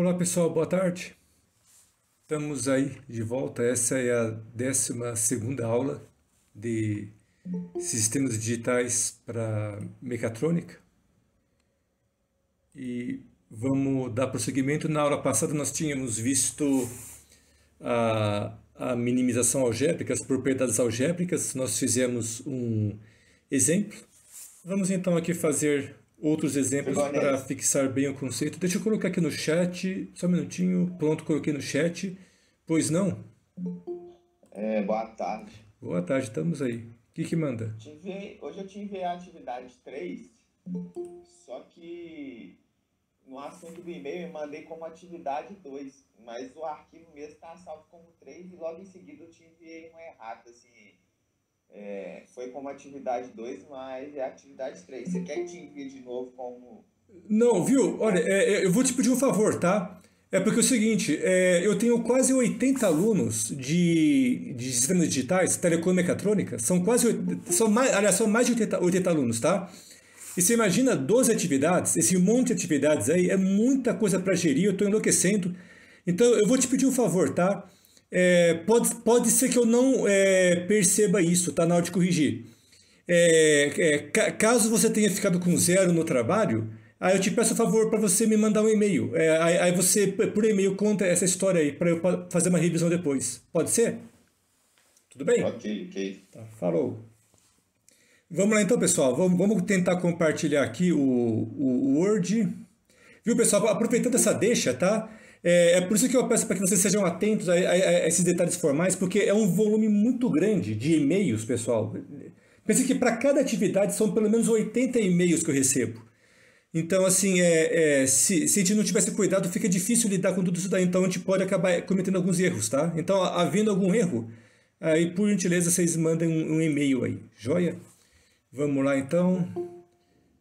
Olá pessoal, boa tarde. Estamos aí de volta. Essa é a 12 aula de sistemas digitais para mecatrônica. E vamos dar prosseguimento. Na aula passada nós tínhamos visto a, a minimização algébrica, as propriedades algébricas. Nós fizemos um exemplo. Vamos então aqui fazer outros exemplos para é fixar bem o conceito. Deixa eu colocar aqui no chat, só um minutinho. Pronto, coloquei no chat. Pois não? É, boa tarde. Boa tarde, estamos aí. O que, que manda? Tive, hoje eu tive a atividade 3, só que no assunto do e-mail eu mandei como atividade 2, mas o arquivo mesmo está salvo como 3 e logo em seguida eu tive uma errado assim, é, foi como atividade 2, mas é atividade 3. Você quer que te envie de novo como. Não, viu? Olha, é, é, eu vou te pedir um favor, tá? É porque é o seguinte, é, eu tenho quase 80 alunos de, de sistemas digitais, telecom mecatrônica, são quase, são mais, aliás, são mais de 80, 80 alunos, tá? E você imagina 12 atividades, esse monte de atividades aí, é muita coisa para gerir, eu estou enlouquecendo. Então, eu vou te pedir um favor, tá? É, pode, pode ser que eu não é, perceba isso, tá? Na hora de corrigir. É, é ca, caso você tenha ficado com zero no trabalho, aí eu te peço a favor para você me mandar um e-mail. É, aí, aí, você, por e-mail, conta essa história aí, para eu fazer uma revisão depois. Pode ser? Tudo bem? Ok, ok. Tá, falou. Vamos lá então, pessoal. Vamos, vamos tentar compartilhar aqui o, o Word. Viu, pessoal? Aproveitando essa deixa, tá? É, é, por isso que eu peço para que vocês sejam atentos a, a, a, esses detalhes formais, porque é um volume muito grande de e-mails, pessoal. Pense que para cada atividade são pelo menos 80 e-mails que eu recebo. Então, assim, é, é, se, se a gente não tivesse cuidado, fica difícil lidar com tudo isso daí. Então, a gente pode acabar cometendo alguns erros, tá? Então, havendo algum erro, aí, por gentileza, vocês mandem um, um e-mail aí. Joia? Vamos lá, então.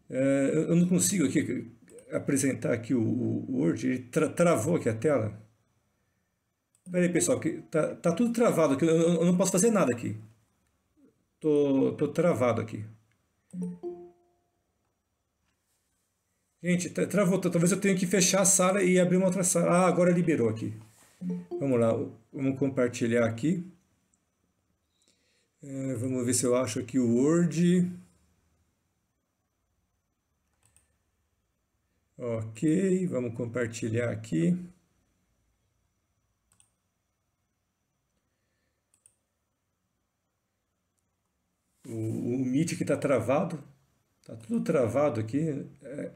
É, eu não consigo aqui apresentar aqui o, o Word, ele tra travou aqui a tela. Peraí, pessoal, que tá, tá tudo travado aqui, eu, eu, não posso fazer nada aqui. Tô, tô travado aqui. Gente, travou, talvez eu tenha que fechar a sala e abrir uma outra sala. Ah, agora liberou aqui. Vamos lá, vamos compartilhar aqui. É, vamos ver se eu acho aqui o Word... Ok, vamos compartilhar aqui. O, o Meet aqui está travado, está tudo travado aqui, está é,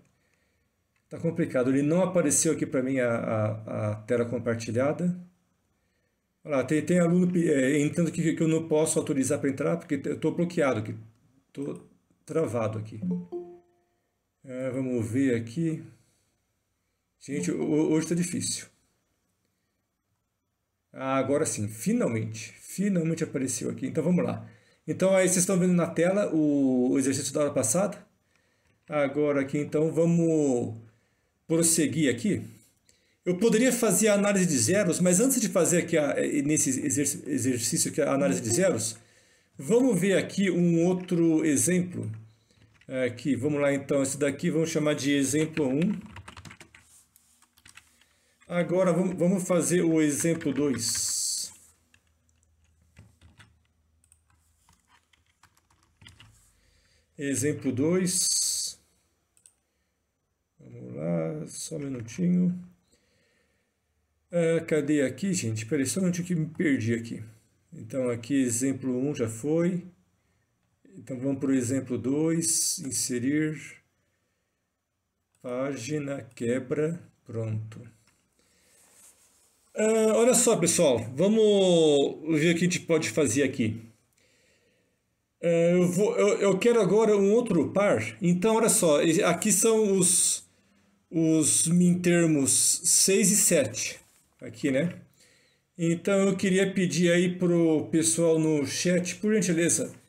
tá complicado. Ele não apareceu aqui para mim a, a, a, tela compartilhada. Olha lá, tem, tem aluno é, entrando aqui que eu não posso autorizar para entrar porque eu estou bloqueado aqui, estou travado aqui. É, vamos ver aqui. Gente, hoje está difícil. Ah, agora sim, finalmente. Finalmente apareceu aqui. Então vamos lá. Então aí vocês estão vendo na tela o exercício da aula passada. Agora aqui então vamos prosseguir aqui. Eu poderia fazer a análise de zeros, mas antes de fazer aqui a, nesse exercício aqui a análise de zeros, vamos ver aqui um outro exemplo Aqui, vamos lá então, esse daqui vamos chamar de exemplo 1. Agora vamos fazer o exemplo 2. Exemplo 2. Vamos lá, só um minutinho. Uh, cadê aqui, gente? Peraí, só um minutinho que me perdi aqui. Então, aqui exemplo 1 já foi. Então vamos para o exemplo 2, inserir página quebra, pronto. Ah, olha só pessoal, vamos ver o que a gente pode fazer aqui. Ah, eu, vou, eu, eu quero agora um outro par, então olha só, aqui são os, os mintermos 6 e 7, aqui né? Então eu queria pedir aí pro pessoal no chat, por gentileza,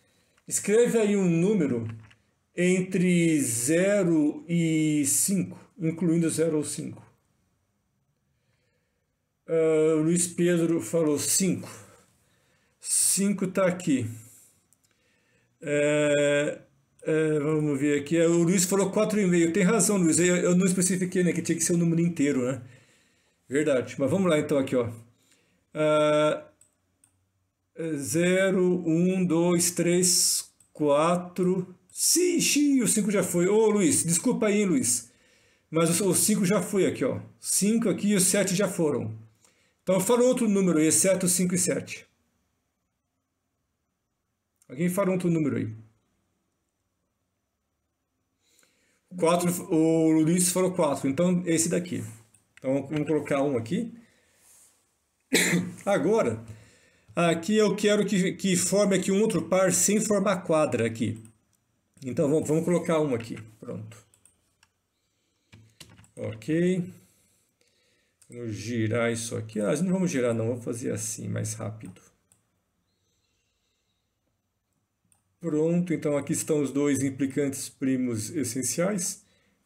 Escreve aí um número entre 0 e 5, incluindo 0 ou 5. Uh, ah, Luiz Pedro falou 5. 5 está aqui. É, é, vamos ver aqui. É, o Luiz falou 4,5. Tem razão, Luiz. Eu, eu, não especifiquei, né? Que tinha que ser o número inteiro, né? Verdade. Mas vamos lá então aqui, ó. Uh, 0, 1, 2, 3, 4. Sim, xiii, o 5 já foi. Ô, Luiz, desculpa aí, Luiz. Mas o 5 já foi aqui, ó. 5 aqui e o 7 já foram. Então fala outro número aí, exceto 5 e 7. Alguém fala outro número aí. Quatro, o Luiz falou 4, então esse daqui. Então vamos colocar um aqui. Agora, Aqui eu quero que, que forme aqui um outro par sem formar quadra aqui. Então vamos, vamos colocar um aqui. Pronto. Ok. Vamos girar isso aqui. Ah, não vamos girar não, vamos fazer assim, mais rápido. Pronto, então aqui estão os dois implicantes primos essenciais.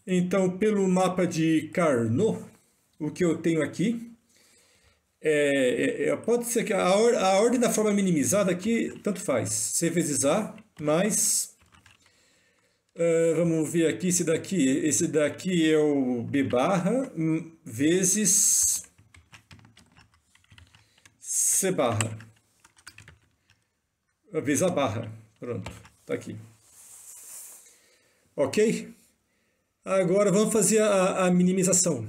Então, pelo mapa de Carnot, o que eu tenho aqui é, é, é, pode ser que a, or, a ordem da forma minimizada aqui, tanto faz. C vezes A, mais... Uh, vamos ver aqui esse daqui. Esse daqui é o B barra hum, vezes C barra. Vezes a barra. Pronto, tá aqui. Ok? Agora vamos fazer a, a minimização.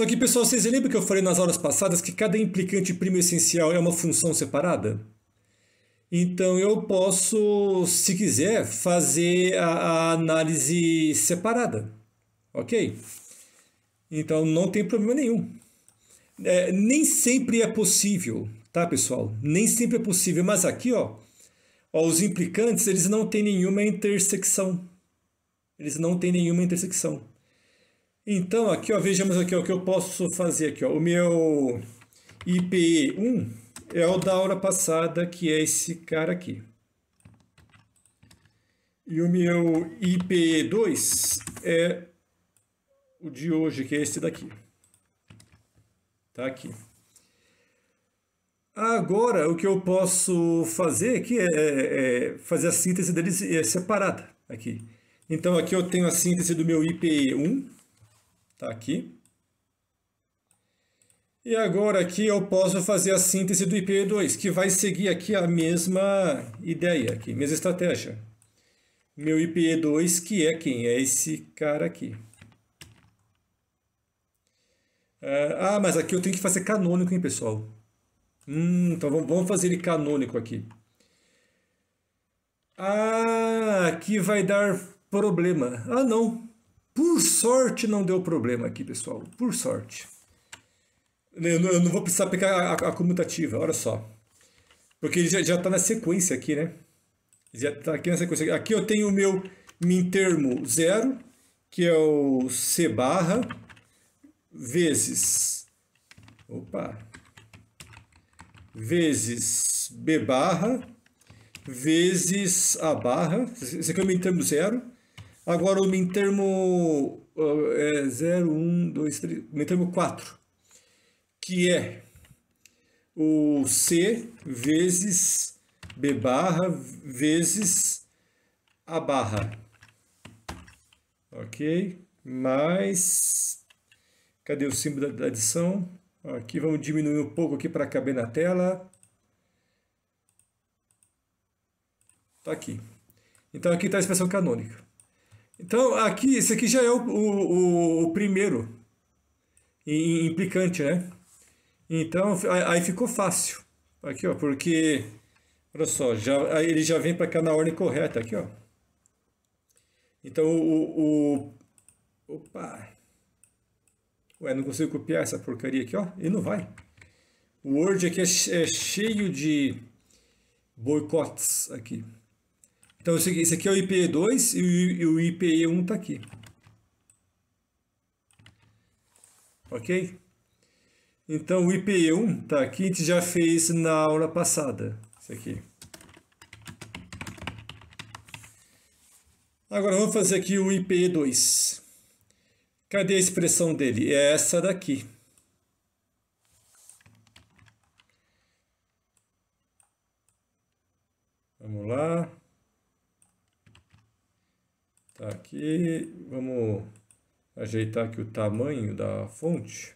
Só que, pessoal, vocês lembram que eu falei nas aulas passadas que cada implicante primo essencial é uma função separada? Então eu posso, se quiser, fazer a, a análise separada, ok? Então não tem problema nenhum. É, nem sempre é possível, tá, pessoal? Nem sempre é possível, mas aqui, ó, ó, os implicantes, eles não têm nenhuma intersecção. Eles não têm nenhuma intersecção. Então, aqui, ó, vejamos aqui ó, o que eu posso fazer aqui. Ó. O meu IPE1 é o da aula passada, que é esse cara aqui. E o meu IPE2 é o de hoje, que é esse daqui. Tá aqui. Agora, o que eu posso fazer aqui é, é, é fazer a síntese deles é, separada aqui. Então, aqui eu tenho a síntese do meu IPE1, Tá aqui. E agora aqui eu posso fazer a síntese do IP2, que vai seguir aqui a mesma ideia, aqui, mesma estratégia. Meu IP2, que é quem? É esse cara aqui. Ah, ah, mas aqui eu tenho que fazer canônico, hein, pessoal? Hum, então vamos fazer ele canônico aqui. Ah, aqui vai dar problema. Ah, não. Por sorte não deu problema aqui, pessoal. Por sorte. Eu não, eu não vou precisar pegar a, a, comutativa, olha só. Porque ele já está na sequência aqui, né? Já está aqui na sequência. Aqui eu tenho o meu mintermo zero, que é o C barra vezes... Opa! Vezes B barra vezes A barra. Esse aqui é o mintermo zero Agora o mintermo é 0, 1, 2, 3, mintermo 4, que é o C vezes B barra vezes a barra. Ok? Mais, cadê o símbolo da adição? Aqui vamos diminuir um pouco aqui para caber na tela. Está aqui. Então aqui está a expressão canônica. Então, aqui, isso aqui já é o, o, o primeiro implicante, né? Então, aí ficou fácil. Aqui, ó, porque, olha só, já, ele já vem para cá na ordem correta, aqui, ó. Então, o, o, o opa, Ué, não consigo copiar essa porcaria aqui, ó. E não vai. O Word aqui é, é cheio de boicotes aqui. Então, esse aqui é o IPE2 e o IPE1 está aqui. Ok? Então, o IPE1 está aqui, a gente já fez na aula passada. Isso aqui. Agora, vamos fazer aqui o IPE2. Cadê a expressão dele? É essa daqui. Vamos lá. Tá aqui, vamos ajeitar aqui o tamanho da fonte.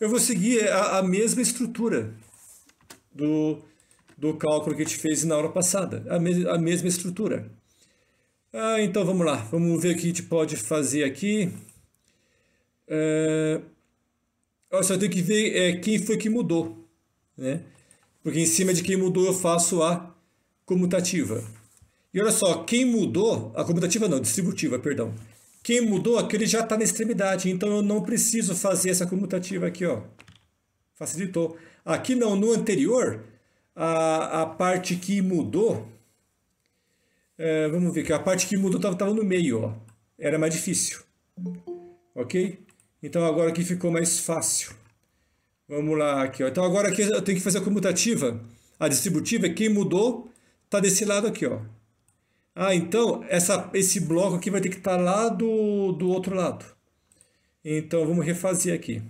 Eu vou seguir a, a mesma estrutura do, do cálculo que a gente fez na aula passada, a, mes a mesma estrutura. Ah, então vamos lá, vamos ver o que a gente pode fazer aqui. É... Eu só tenho que ver é, quem foi que mudou, né? Porque em cima de quem mudou eu faço a comutativa. E olha só, quem mudou, a comutativa não, distributiva, perdão. Quem mudou aquele já está na extremidade, então eu não preciso fazer essa comutativa aqui, ó. Facilitou. Aqui não, no anterior, a, a parte que mudou, é, vamos ver que a parte que mudou estava no meio, ó. Era mais difícil, ok? Então agora aqui ficou mais fácil. Vamos lá aqui, ó. Então agora aqui eu tenho que fazer a comutativa, a distributiva, quem mudou está desse lado aqui, ó. Ah, então essa, esse bloco aqui vai ter que estar tá lá do, do outro lado. Então vamos refazer aqui.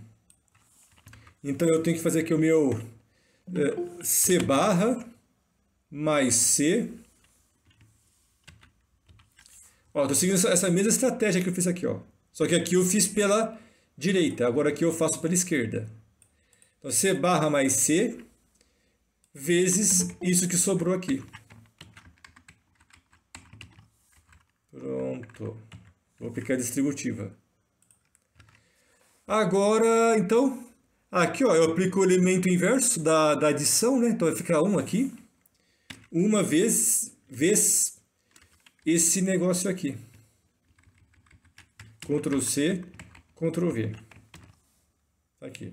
Então eu tenho que fazer aqui o meu é, C barra mais C. Estou seguindo essa, essa mesma estratégia que eu fiz aqui, ó. Só que aqui eu fiz pela direita, agora aqui eu faço pela esquerda. Então, C barra mais C vezes isso que sobrou aqui. Tô. Vou aplicar a distributiva. Agora, então, aqui ó, eu aplico o elemento inverso da, da adição, né? Então vai ficar 1 aqui. Uma vez, vez esse negócio aqui. Ctrl C, Ctrl V. Tá aqui.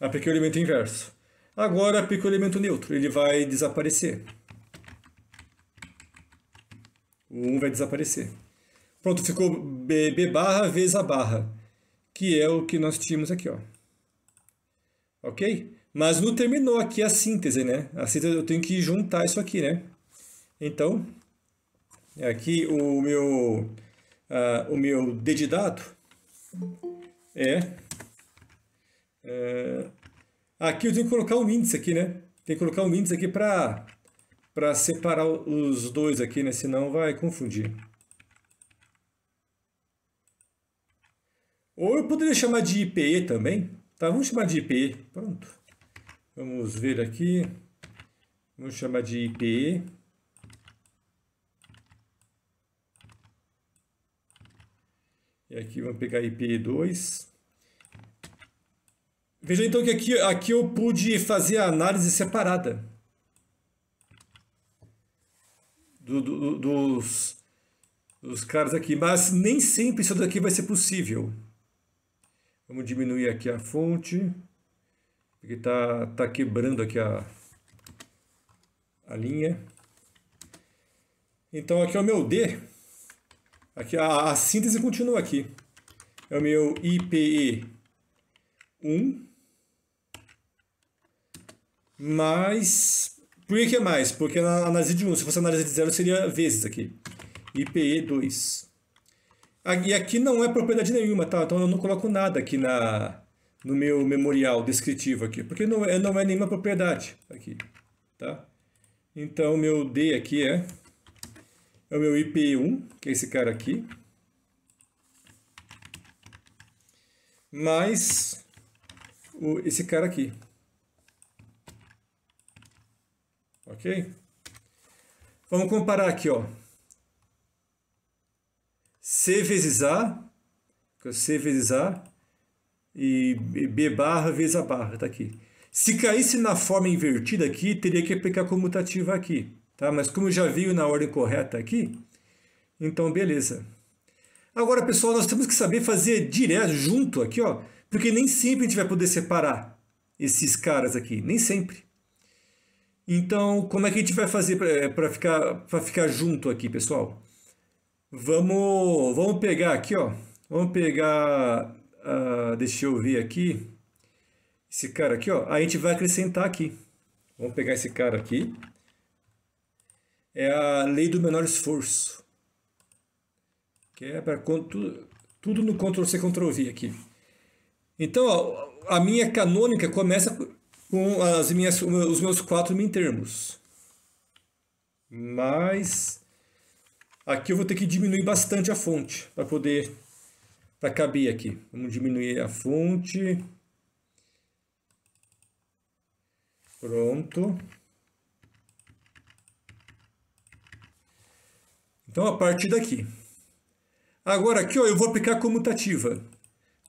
Apliquei o elemento inverso. Agora aplico o elemento neutro, ele vai desaparecer. O 1 vai desaparecer. Pronto, ficou B, barra vezes a barra, que é o que nós tínhamos aqui, ó. Ok? Mas não terminou aqui a síntese, né? A síntese eu tenho que juntar isso aqui, né? Então, aqui o meu, uh, o meu dedidado é... Uh, aqui eu tenho que colocar um índice aqui, né? Tem que colocar um índice aqui para separar os dois aqui, né? Senão vai confundir. Ou eu poderia chamar de IPE também. Tá, vamos chamar de IPE. Pronto. Vamos ver aqui. Vamos chamar de IPE. E aqui vamos pegar IPE2. Veja então que aqui, aqui eu pude fazer a análise separada do, do, dos, dos caras aqui, mas nem sempre isso daqui vai ser possível. Vamos diminuir aqui a fonte, porque está tá quebrando aqui a, a linha. Então aqui é o meu D, aqui a, a síntese continua aqui. É o meu IPE 1 mais... Por que é mais? Porque na análise de 1, se fosse análise de 0, seria vezes aqui. IPE 2. E aqui não é propriedade nenhuma, tá? Então eu não coloco nada aqui na, no meu memorial descritivo aqui, porque não é, não é nenhuma propriedade aqui, tá? Então o meu D aqui é, é o meu IP1, que é esse cara aqui, mais o, esse cara aqui. Ok? Vamos comparar aqui, ó. C vezes A, que é C vezes A, e B barra vezes a barra, está aqui. Se caísse na forma invertida aqui, teria que aplicar comutativa aqui, tá? Mas como já veio na ordem correta aqui, então beleza. Agora, pessoal, nós temos que saber fazer direto, junto aqui, ó, porque nem sempre a gente vai poder separar esses caras aqui, nem sempre. Então, como é que a gente vai fazer para é, ficar, ficar junto aqui, pessoal? Vamos, vamos pegar aqui, ó. Vamos pegar, uh, deixa eu ver aqui, esse cara aqui, ó. A gente vai acrescentar aqui. Vamos pegar esse cara aqui. É a lei do menor esforço. Que é para tudo, tudo no Ctrl+C, Ctrl+V aqui. Então, ó, a minha canônica começa com as minhas, os meus quatro min termos. Mais Aqui eu vou ter que diminuir bastante a fonte para poder para caber aqui. Vamos diminuir a fonte. Pronto. Então, a partir daqui. Agora aqui, ó, eu vou aplicar comutativa.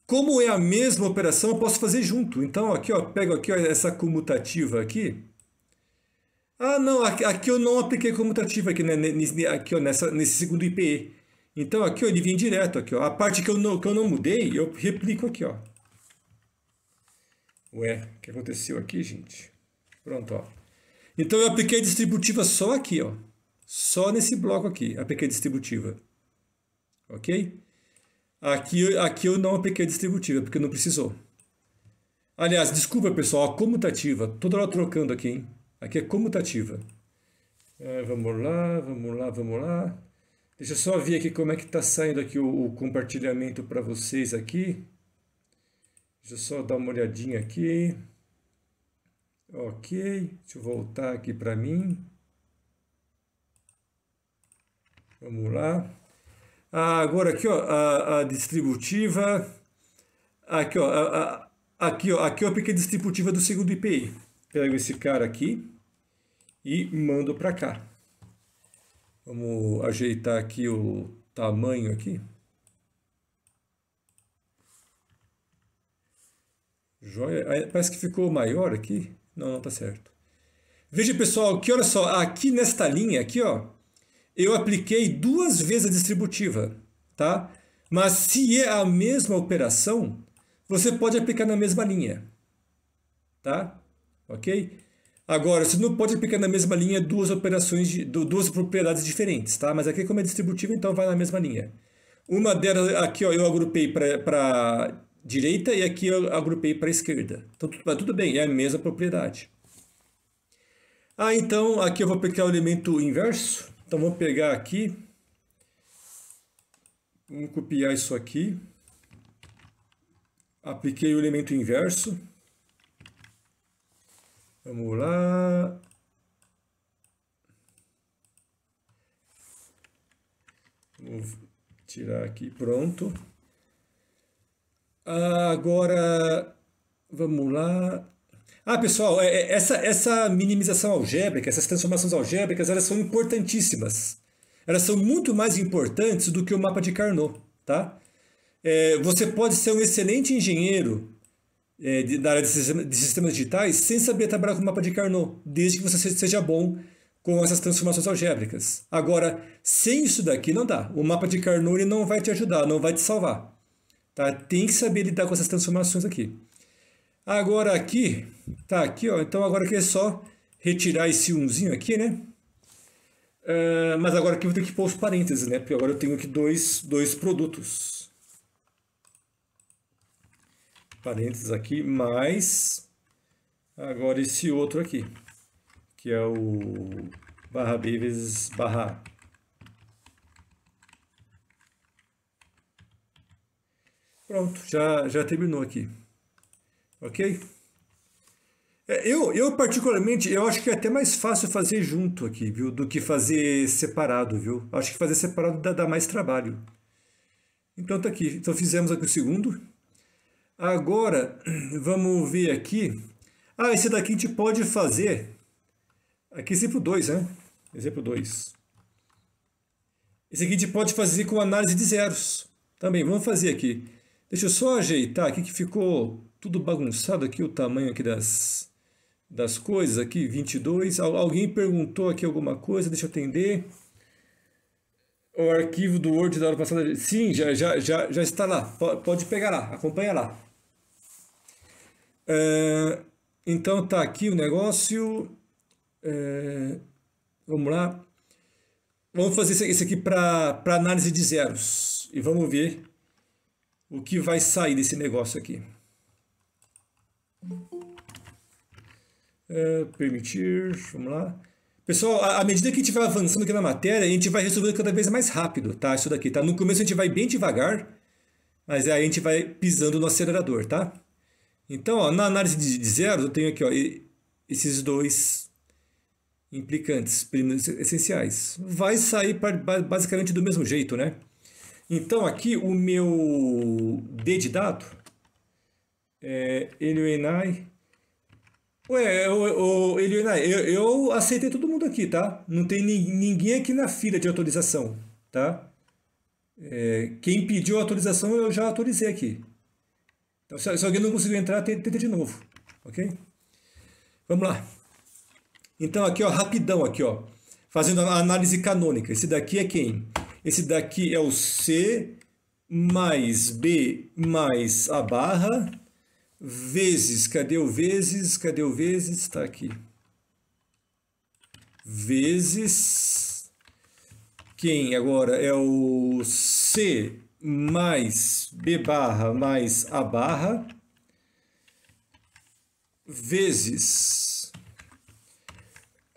Como é a mesma operação, eu posso fazer junto. Então, aqui, ó, pego aqui ó, essa comutativa aqui ah, não, aqui, aqui eu não apliquei comutativa aqui, né, nesse, aqui ó, nessa, nesse segundo IPE. Então aqui ó, ele vem direto aqui, ó. A parte que eu não, que eu não mudei, eu replico aqui, ó. Ué, o que aconteceu aqui, gente? Pronto, ó. Então eu apliquei a distributiva só aqui, ó. Só nesse bloco aqui, apliquei a distributiva. OK? Aqui, aqui eu não apliquei a distributiva, porque não precisou. Aliás, desculpa, pessoal, a comutativa, toda hora trocando aqui, hein? Aqui é comutativa. É, vamos lá, vamos lá, vamos lá. Deixa eu só ver aqui como é que está saindo aqui o, o compartilhamento para vocês aqui. Deixa eu só dar uma olhadinha aqui. Ok, deixa eu voltar aqui para mim. Vamos lá. Ah, agora aqui, ó, a, a distributiva. Aqui, ó, a, a, aqui, ó, aqui, é a pequena distributiva do segundo IPI. Pego esse cara aqui e mando para cá. Vamos ajeitar aqui o tamanho aqui. Joia. Parece que ficou maior aqui. Não, não tá certo. Veja, pessoal, que olha só, aqui nesta linha aqui, ó, eu apliquei duas vezes a distributiva, tá? Mas se é a mesma operação, você pode aplicar na mesma linha, tá? ok? Agora, você não pode aplicar na mesma linha duas operações, de, duas propriedades diferentes, tá? Mas aqui como é distributivo, então vai na mesma linha. Uma delas, aqui ó, eu agrupei para direita e aqui eu agrupei para esquerda. Então tudo, tudo bem, é a mesma propriedade. Ah, então aqui eu vou aplicar o elemento inverso. Então vou pegar aqui, vamos copiar isso aqui. Apliquei o elemento inverso. Vamos lá. Vou tirar aqui, pronto. Agora, vamos lá. Ah, pessoal, é, é, essa, essa minimização algébrica, essas transformações algébricas, elas são importantíssimas. Elas são muito mais importantes do que o mapa de Carnot, tá? É, você pode ser um excelente engenheiro é, de, na área de, sistema, de, sistemas digitais sem saber trabalhar com o mapa de Carnot, desde que você seja bom com essas transformações algébricas. Agora, sem isso daqui não dá. O mapa de Carnot não vai te ajudar, não vai te salvar. Tá? Tem que saber lidar com essas transformações aqui. Agora aqui, tá aqui, ó. Então agora aqui é só retirar esse umzinho aqui, né? Uh, mas agora aqui eu vou ter que pôr os parênteses, né? Porque agora eu tenho aqui dois, dois produtos. parênteses aqui, mais agora esse outro aqui, que é o barra B vezes barra A. Pronto, já, já terminou aqui. Ok? É, eu, eu, particularmente, eu acho que é até mais fácil fazer junto aqui, viu? Do que fazer separado, viu? Acho que fazer separado dá, dá mais trabalho. Então tá aqui. Então fizemos aqui o segundo. Agora, vamos ver aqui. Ah, esse daqui a gente pode fazer. Aqui exemplo 2, né? Exemplo 2. Esse aqui a gente pode fazer com análise de zeros. Também, vamos fazer aqui. Deixa eu só ajeitar aqui que ficou tudo bagunçado aqui, o tamanho aqui das, das coisas aqui, 22. Alguém perguntou aqui alguma coisa, deixa eu atender. O arquivo do Word da hora passada, sim, já, já, já, já está lá, pode pegar lá, acompanha lá. É, então tá aqui o negócio. É, vamos lá. Vamos fazer isso aqui para análise de zeros. E vamos ver o que vai sair desse negócio aqui. É, permitir, vamos lá. Pessoal, à medida que a gente vai avançando aqui na matéria, a gente vai resolvendo cada vez mais rápido, tá? Isso daqui, tá? No começo a gente vai bem devagar, mas aí a gente vai pisando no acelerador, tá? Então, ó, na análise de, de zeros, eu tenho aqui ó, esses dois implicantes essenciais. Vai sair basicamente do mesmo jeito, né? Então, aqui o meu D de dado é Elioenai. Ué, o, eu, eu aceitei todo mundo aqui, tá? Não tem ninguém aqui na fila de autorização, tá? É, quem pediu autorização eu já autorizei aqui. Então, se, alguém não conseguiu entrar, tenta de novo, ok? Vamos lá. Então, aqui, ó, rapidão, aqui, ó. Fazendo a análise canônica. Esse daqui é quem? Esse daqui é o C mais B mais a barra vezes, cadê o vezes? Cadê o vezes? Está aqui. Vezes quem agora é o C mais B barra mais A barra vezes.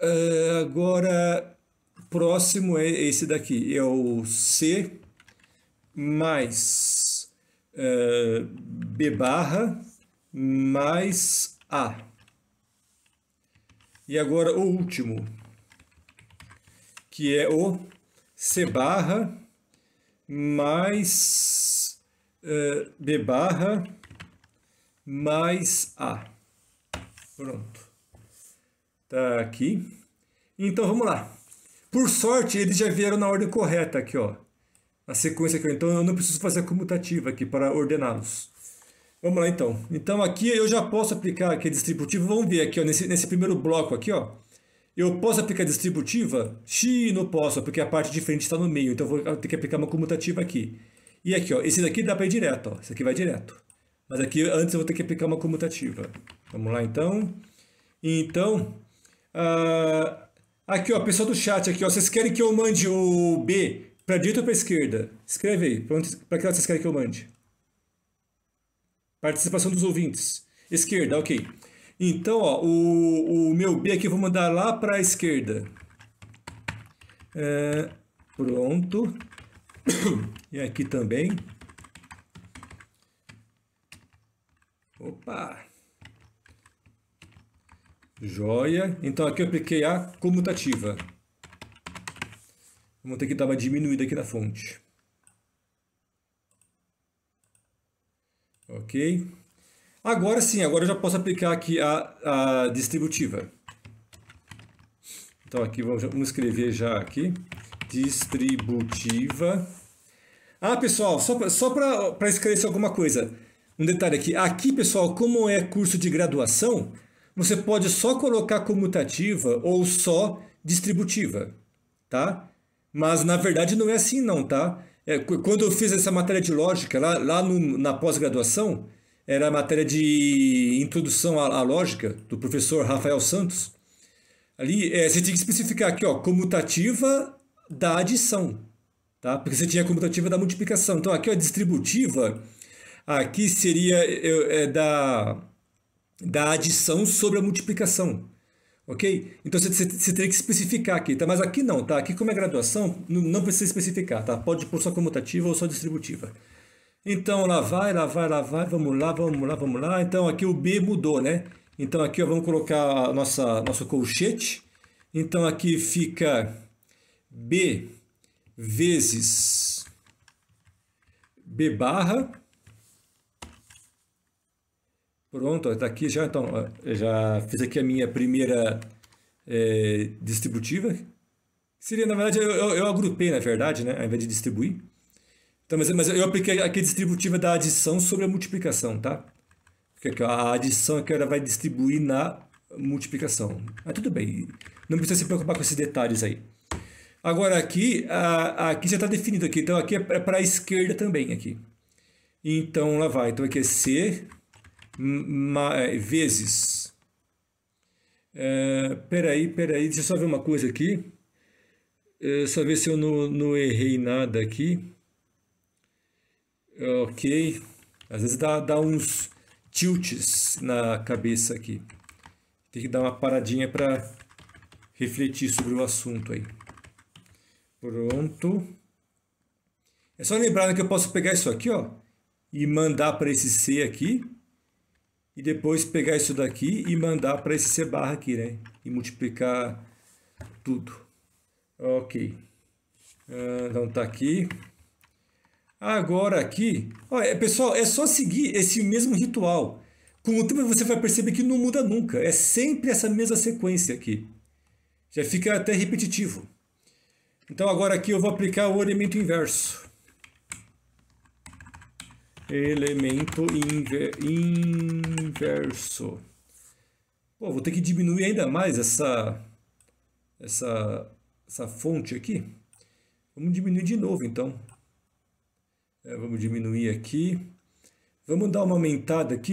Uh, agora, próximo é esse daqui, é o C mais uh, B barra mais A. E agora o último, que é o C barra mais eh, B barra mais A. Pronto. Tá aqui. Então vamos lá. Por sorte, eles já vieram na ordem correta aqui, ó. A sequência aqui, então eu não preciso fazer a comutativa aqui para ordená-los. Vamos lá então. Então aqui eu já posso aplicar aqui distributivo. Vamos ver aqui, ó, nesse, nesse primeiro bloco aqui, ó. Eu posso aplicar distributiva? Xi, não posso, porque a parte diferente está no meio, então eu vou ter que aplicar uma comutativa aqui. E aqui, ó, esse daqui dá para ir direto, ó, esse aqui vai direto. Mas aqui antes eu vou ter que aplicar uma comutativa. Vamos lá, então. Então, uh, aqui, ó, pessoal do chat, aqui, ó, vocês querem que eu mande o B para direita ou para esquerda? Escreve aí, para que lado vocês querem que eu mande? Participação dos ouvintes. Esquerda, ok. Então, ó, o, o meu B aqui eu vou mandar lá para a esquerda. É, pronto. E aqui também. Opa! Joia. Então aqui eu apliquei a comutativa. Vamos ter que dar uma diminuída aqui na fonte. Ok. Agora sim, agora eu já posso aplicar aqui a, a distributiva. Então aqui vamos escrever já aqui, distributiva. Ah, pessoal, só, só para esclarecer alguma coisa, um detalhe aqui. Aqui, pessoal, como é curso de graduação, você pode só colocar comutativa ou só distributiva, tá? Mas na verdade não é assim não, tá? É, quando eu fiz essa matéria de lógica lá, lá no, na pós-graduação, era a matéria de introdução à, à lógica, do professor Rafael Santos. Ali é, você tinha que especificar aqui, ó, comutativa da adição, tá? Porque você tinha a comutativa da multiplicação. Então aqui, ó, distributiva, aqui seria é, é, da, da adição sobre a multiplicação, ok? Então você, você, teria que especificar aqui, tá? Mas aqui não, tá? Aqui como é graduação, não, não precisa especificar, tá? Pode pôr só comutativa ou só distributiva. Então, lá vai, lá vai, lá vai, vamos lá, vamos lá, vamos lá. Então, aqui o B mudou, né? Então, aqui ó, vamos colocar a nossa, nosso colchete. Então, aqui fica B vezes B barra. Pronto, está aqui já. Então, já fiz aqui a minha primeira é, distributiva. Seria, na verdade, eu, eu, eu agrupei, na verdade, né? Ao invés de distribuir. Então, mas, mas eu apliquei aqui a distributiva da adição sobre a multiplicação, tá? Porque a adição é que ela vai distribuir na multiplicação. Mas tudo bem, não precisa se preocupar com esses detalhes aí. Agora aqui, a, aqui já está definido aqui, então aqui é, é para a esquerda também aqui. Então lá vai, então aqui é C é, vezes. É, peraí, peraí, deixa eu só ver uma coisa aqui. É, só ver se eu não, não errei nada aqui. Ok. Às vezes dá, dá uns tilts na cabeça aqui. Tem que dar uma paradinha para refletir sobre o assunto aí. Pronto. É só lembrar né, que eu posso pegar isso aqui, ó, e mandar para esse C aqui, e depois pegar isso daqui e mandar para esse C barra aqui, né? E multiplicar tudo. Ok. Ah, então tá aqui. Agora aqui, olha, é, pessoal, é só seguir esse mesmo ritual. Com o tempo você vai perceber que não muda nunca. É sempre essa mesma sequência aqui. Já fica até repetitivo. Então agora aqui eu vou aplicar o elemento inverso. Elemento inver inverso. Pô, vou ter que diminuir ainda mais essa, essa, essa fonte aqui. Vamos diminuir de novo, então. É, vamos diminuir aqui. Vamos dar uma aumentada aqui,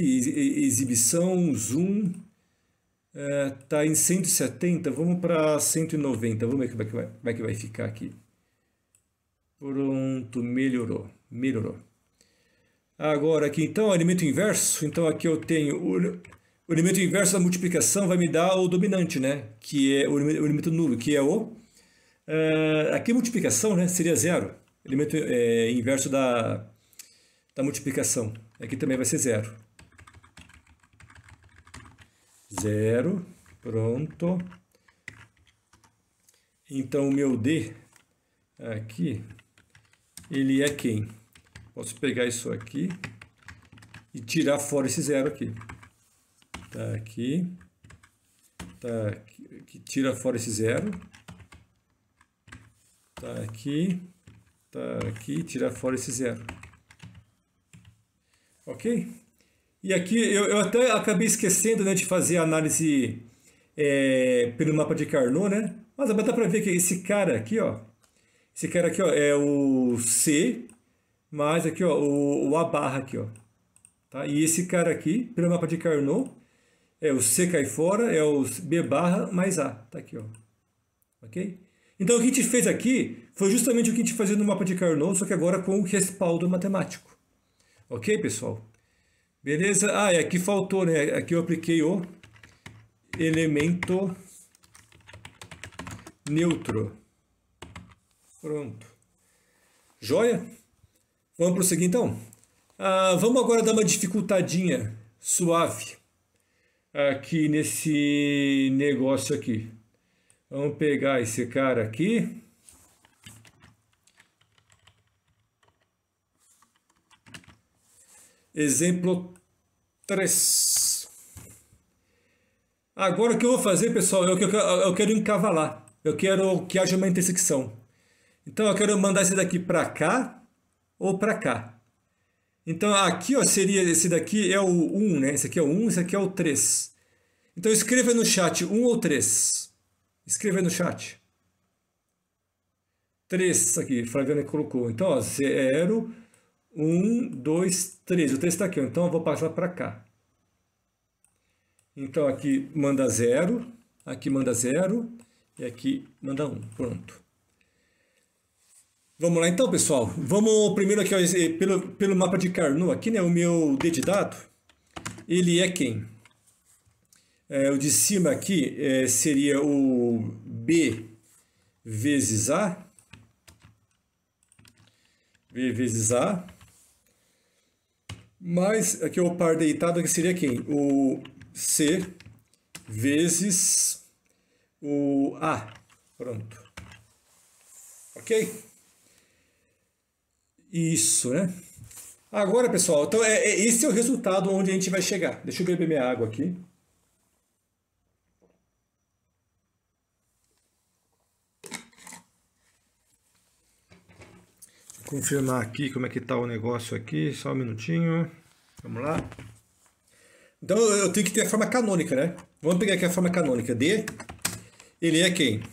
exibição, zoom, está é, tá em 170, vamos para 190, vamos ver como é que vai, como é que vai ficar aqui. Pronto, melhorou, melhorou. Agora aqui então, elemento inverso, então aqui eu tenho o, o elemento inverso da multiplicação vai me dar o dominante, né? Que é o, o elemento nulo, que é o... Uh, aqui multiplicação né, seria zero elemento é, inverso da, da multiplicação. Aqui também vai ser zero. Zero, pronto. Então, o meu D aqui, ele é quem? Posso pegar isso aqui e tirar fora esse zero aqui. Tá aqui. Tá aqui. Tira fora esse zero. Tá aqui aqui e tirar fora esse zero. Ok? E aqui eu, eu até acabei esquecendo né, de fazer a análise é, pelo mapa de Carnot, né? Mas dá para ver que esse cara aqui, ó, esse cara aqui ó, é o C, mais aqui ó, o, o A barra aqui, ó. Tá? E esse cara aqui, pelo mapa de Carnot, é o C cai fora, é o B barra mais A. Tá aqui, ó. Ok? Então o que a gente fez aqui foi justamente o que a gente fazia no mapa de Carnot, só que agora com o respaldo matemático. Ok, pessoal? Beleza? Ah, e é, aqui faltou, né? Aqui eu apliquei o elemento neutro. Pronto. Joia? Vamos prosseguir então? Ah, vamos agora dar uma dificultadinha suave aqui nesse negócio aqui. Vamos pegar esse cara aqui. Exemplo 3. Agora o que eu vou fazer, pessoal, é eu, eu, eu quero encavalar. Eu quero que haja uma intersecção. Então eu quero mandar esse daqui para cá ou para cá. Então aqui ó, seria esse daqui é o 1, né? Esse aqui é o 1, esse aqui é o 3. Então escreva no chat 1 ou 3. Escreva no chat. Três aqui, Flaviana colocou. Então, ó, zero, um, dois, três. O três está aqui, então eu vou passar para cá. Então, aqui manda zero, aqui manda zero e aqui manda um. Pronto. Vamos lá então, pessoal. Vamos primeiro aqui ó, eh, pelo, pelo mapa de Carnot. Aqui, né, o meu dedidado, ele é quem? É, o de cima aqui é, seria o B vezes A. B vezes A. Mais, aqui é o par deitado, que seria quem? O C vezes o A. Pronto. Ok? Isso, né? Agora, pessoal, então é, é, esse é o resultado onde a gente vai chegar. Deixa eu beber minha água aqui. confirmar aqui como é que tá o negócio aqui, só um minutinho. Vamos lá. Então eu tenho que ter a forma canônica, né? Vamos pegar aqui a forma canônica. D, ele é quem?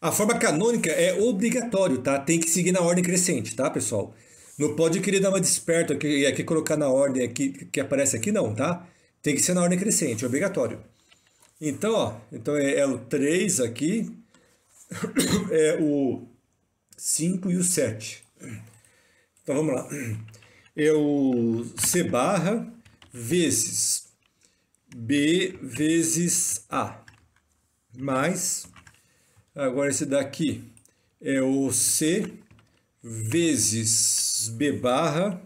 A forma canônica é obrigatório, tá? Tem que seguir na ordem crescente, tá, pessoal? Não pode querer dar uma desperta e aqui colocar na ordem aqui, que aparece aqui, não, tá? Tem que ser na ordem crescente, é obrigatório. Então, ó, então é, é o 3 aqui, é o 5 e o 7. Então vamos lá. É o C barra vezes B vezes A. Mais, agora esse daqui é o C vezes B barra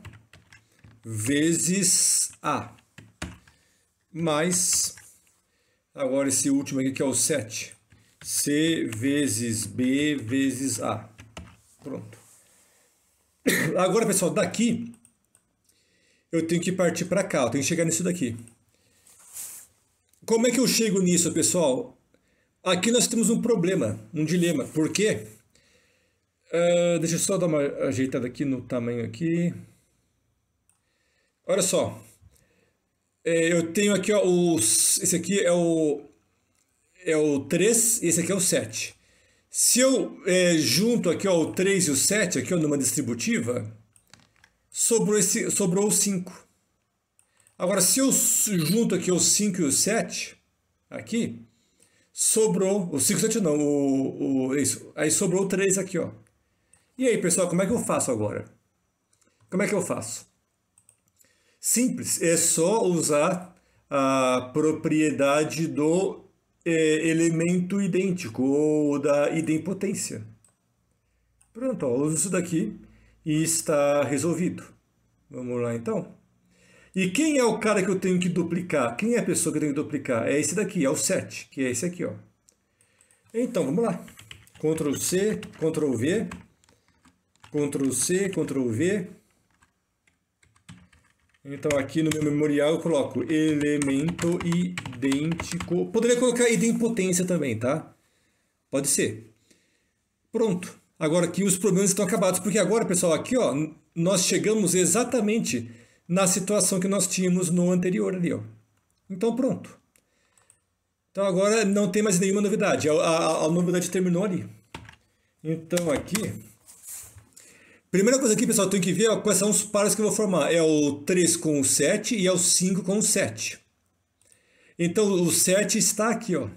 vezes A. Mais, agora esse último aqui que é o 7. C vezes B vezes A. Pronto. Agora, pessoal, daqui eu tenho que partir para cá, eu tenho que chegar nisso daqui. Como é que eu chego nisso, pessoal? Aqui nós temos um problema, um dilema, por Uh, deixa eu só dar uma ajeitada aqui no tamanho aqui. Olha só. É, eu tenho aqui, ó, os, esse aqui é o, é o 3 e esse aqui é o 7. Se eu é, junto aqui ó, o 3 e o 7 aqui ó, numa distributiva, sobrou, esse, sobrou o 5. Agora, se eu junto aqui o 5 e o 7, aqui, sobrou, o 5 e o 7 não, o, o, isso, aí sobrou o 3 aqui, ó. E aí, pessoal, como é que eu faço agora? Como é que eu faço? Simples, é só usar a propriedade do é, elemento idêntico ou da idempotência. Pronto, ó, uso isso daqui e está resolvido. Vamos lá então. E quem é o cara que eu tenho que duplicar? Quem é a pessoa que eu tenho que duplicar? É esse daqui, é o 7, que é esse aqui, ó. Então, vamos lá. Ctrl C, Ctrl V, Ctrl C, Ctrl V, então aqui no meu memorial eu coloco elemento idêntico. Poderia colocar idempotência também, tá? Pode ser. Pronto. Agora aqui os problemas estão acabados, porque agora, pessoal, aqui ó, nós chegamos exatamente na situação que nós tínhamos no anterior ali, ó. Então pronto. Então agora não tem mais nenhuma novidade. A, a, a novidade terminou ali. Então aqui Primeira coisa aqui, pessoal, tem que ver ó, quais são os pares que eu vou formar. É o 3 com o 7 e é o 5 com o 7. Então, o 7 está aqui, ó.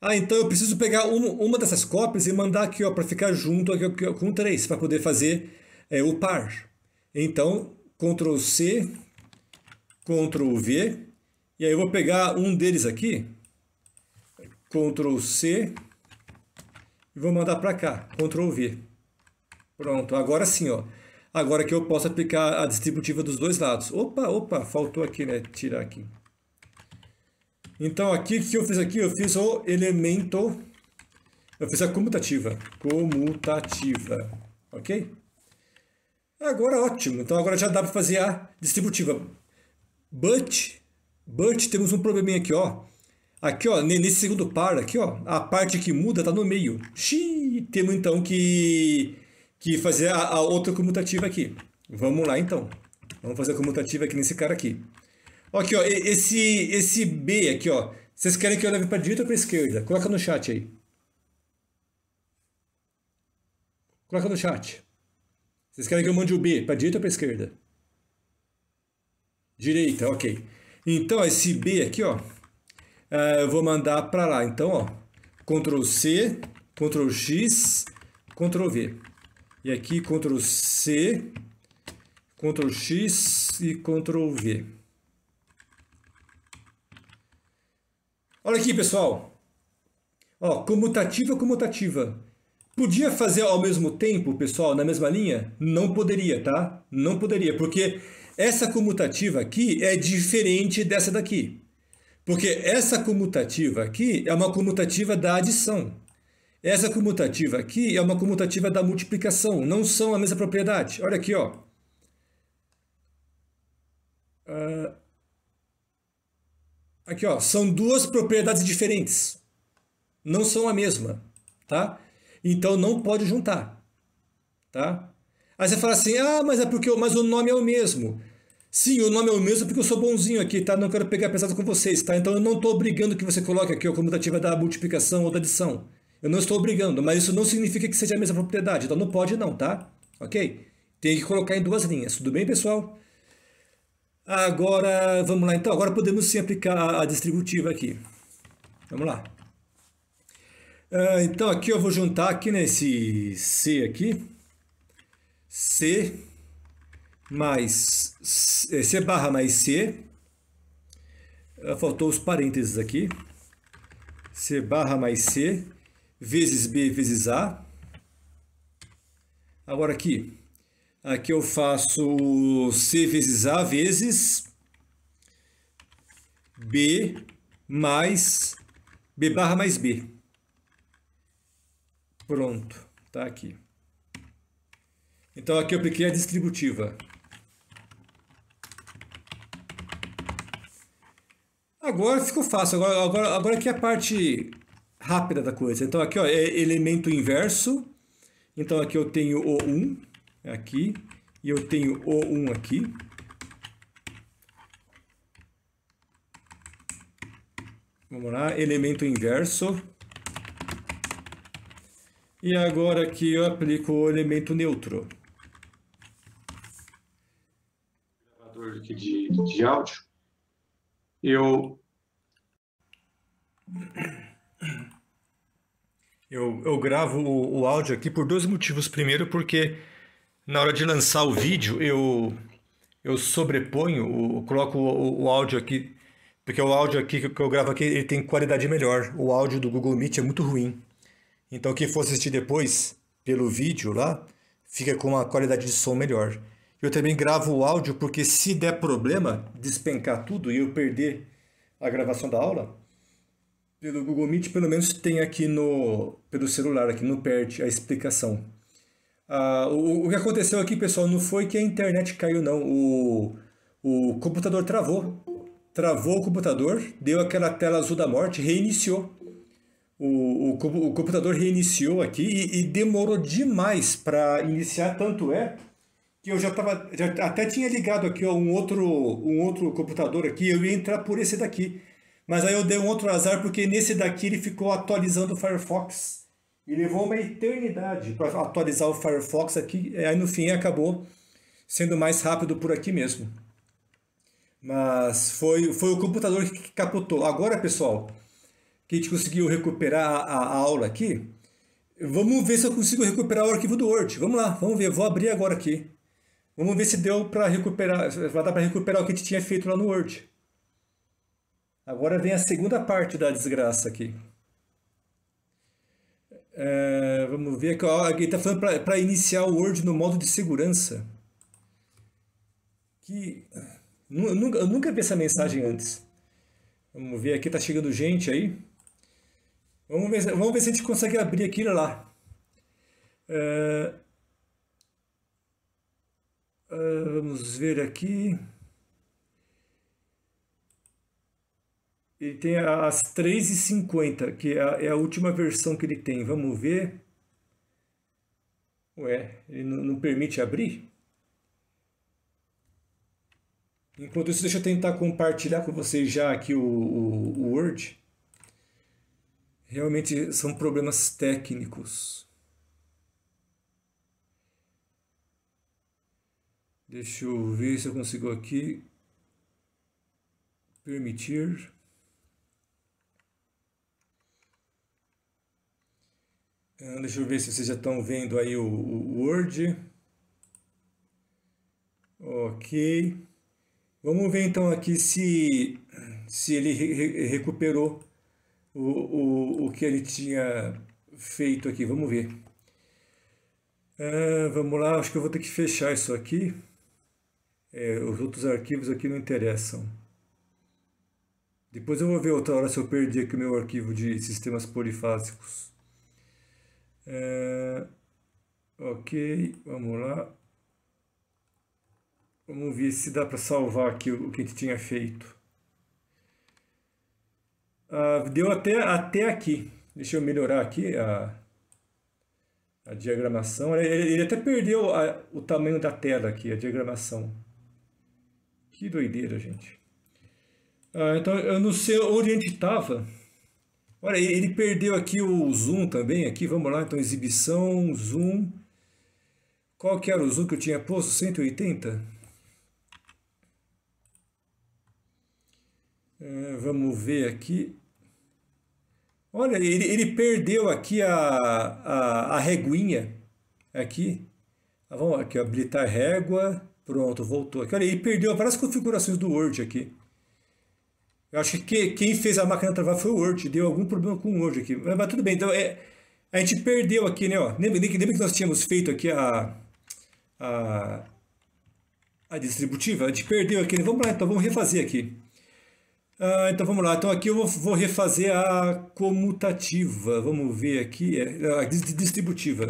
Ah, então eu preciso pegar uma, uma dessas cópias e mandar aqui, ó, para ficar junto aqui, com o 3, para poder fazer é, o par. Então, Ctrl C, Ctrl V, e aí eu vou pegar um deles aqui, Ctrl C, e vou mandar para cá, Ctrl V. Pronto, agora sim, ó. Agora que eu posso aplicar a distributiva dos dois lados. Opa, opa, faltou aqui, né? Tirar aqui. Então, aqui, o que eu fiz aqui? Eu fiz o elemento... Eu fiz a comutativa. Comutativa, ok? Agora, ótimo. Então, agora já dá para fazer a distributiva. But, but, temos um probleminha aqui, ó. Aqui, ó, nesse segundo par, aqui, ó, a parte que muda está no meio. Xiii, temos, então, que que fazer a, a outra comutativa aqui. Vamos lá, então. Vamos fazer a comutativa aqui nesse cara aqui. Aqui, ó, esse, esse B aqui, ó. Vocês querem que eu leve para direita ou para esquerda? Coloca no chat aí. Coloca no chat. Vocês querem que eu mande o B para direita ou para esquerda? Direita, ok. Então, esse B aqui, ó, é, eu vou mandar para lá. Então, ó, Ctrl C, Ctrl X, Ctrl V. E aqui Ctrl C, Ctrl X e Ctrl V. Olha aqui, pessoal. Ó, comutativa, comutativa. Podia fazer ao mesmo tempo, pessoal, na mesma linha? Não poderia, tá? Não poderia, porque essa comutativa aqui é diferente dessa daqui. Porque essa comutativa aqui é uma comutativa da adição. Essa comutativa aqui é uma comutativa da multiplicação, não são a mesma propriedade. Olha aqui, ó. Ah, aqui, ó, são duas propriedades diferentes. Não são a mesma, tá? Então não pode juntar, tá? Aí você fala assim: "Ah, mas é porque, mas o nome é o mesmo". Sim, o nome é o mesmo porque eu sou bonzinho aqui, tá? Não quero pegar pesado com vocês, tá? Então eu não estou obrigando que você coloque aqui a comutativa da multiplicação ou da adição. Eu não estou obrigando, mas isso não significa que seja a mesma propriedade. Então não pode não, tá? Ok? Tem que colocar em duas linhas. Tudo bem, pessoal? Agora, vamos lá então. Agora podemos sim aplicar a distributiva aqui. Vamos lá. Uh, então aqui eu vou juntar aqui nesse C aqui. C mais C é, barra mais C. Ah, faltou os parênteses aqui. C barra mais C vezes B vezes A. Agora aqui, aqui eu faço C vezes A vezes B mais B barra mais B. Pronto, tá aqui. Então aqui eu apliquei a distributiva. Agora ficou fácil. Agora, agora, agora aqui é a parte rápida da coisa. Então aqui ó, é elemento inverso. Então aqui eu tenho O1 aqui e eu tenho O1 aqui. Vamos lá, elemento inverso. E agora aqui eu aplico o elemento neutro. Gravador aqui de, de áudio. Eu eu, eu gravo o, o áudio aqui por dois motivos. Primeiro, porque na hora de lançar o vídeo, eu, eu sobreponho, eu coloco o, o áudio aqui, porque o áudio aqui que eu gravo aqui ele tem qualidade melhor. O áudio do Google Meet é muito ruim. Então, quem for assistir depois pelo vídeo lá, fica com uma qualidade de som melhor. Eu também gravo o áudio porque se der problema, despencar tudo e eu perder a gravação da aula, pelo Google Meet, pelo menos tem aqui no pelo celular, aqui no PERT, a explicação. Ah, o, o, que aconteceu aqui, pessoal, não foi que a internet caiu, não. O, o computador travou. Travou o computador, deu aquela tela azul da morte, reiniciou. O, o, o computador reiniciou aqui e, e demorou demais para iniciar, tanto é que eu já tava, já até tinha ligado aqui ó, um outro um outro computador aqui, eu ia entrar por esse daqui. Mas aí eu dei um outro azar, porque nesse daqui ele ficou atualizando o Firefox. E levou uma eternidade para atualizar o Firefox aqui. Aí no fim acabou sendo mais rápido por aqui mesmo. Mas foi, foi o computador que capotou. Agora, pessoal, que a gente conseguiu recuperar a, a aula aqui, vamos ver se eu consigo recuperar o arquivo do Word. Vamos lá, vamos ver. Vou abrir agora aqui. Vamos ver se deu para recuperar, vai dar para recuperar o que a gente tinha feito lá no Word. Agora vem a segunda parte da desgraça aqui. É, vamos ver aqui, ó, aqui está falando para iniciar o Word no modo de segurança. Que eu nunca, eu nunca vi essa mensagem antes. Vamos ver aqui, está chegando gente aí. Vamos ver, vamos ver se a gente consegue abrir aquilo lá. É, é, vamos ver aqui. Ele tem as 3,50, que é a, é a, última versão que ele tem. Vamos ver. Ué, ele não, não permite abrir? Enquanto isso, deixa eu tentar compartilhar com vocês já aqui o, o, o Word. Realmente são problemas técnicos. Deixa eu ver se eu consigo aqui permitir. Ah, deixa eu ver se vocês já estão vendo aí o, o Word. Ok. Vamos ver então aqui se, se ele re recuperou o, o, o que ele tinha feito aqui. Vamos ver. Ah, vamos lá, acho que eu vou ter que fechar isso aqui. É, os outros arquivos aqui não interessam. Depois eu vou ver outra hora se eu perdi aqui o meu arquivo de sistemas polifásicos. É, ok, vamos lá. Vamos ver se dá para salvar aqui o que a gente tinha feito. Ah, deu até, até aqui. Deixa eu melhorar aqui a, a diagramação. Ele, ele até perdeu a, o tamanho da tela aqui, a diagramação. Que doideira, gente. Ah, então, eu não sei onde a gente estava. Olha, ele perdeu aqui o zoom também, aqui, vamos lá, então, exibição, zoom. Qual que era o zoom que eu tinha posto? 180? É, vamos ver aqui. Olha, ele, ele perdeu aqui a, a, a reguinha, aqui. vamos tá aqui, habilitar régua, pronto, voltou. Aqui, olha, ele perdeu várias configurações do Word aqui. Eu acho que quem fez a máquina travar foi o Word, deu algum problema com o Word aqui. Mas tudo bem, então é, a gente perdeu aqui, né? Ó. Lembra, lembra que nós tínhamos feito aqui a, a, a distributiva? A gente perdeu aqui, né? Vamos lá, então vamos refazer aqui. Ah, então vamos lá, então aqui eu vou, vou refazer a comutativa. Vamos ver aqui, é, a distributiva.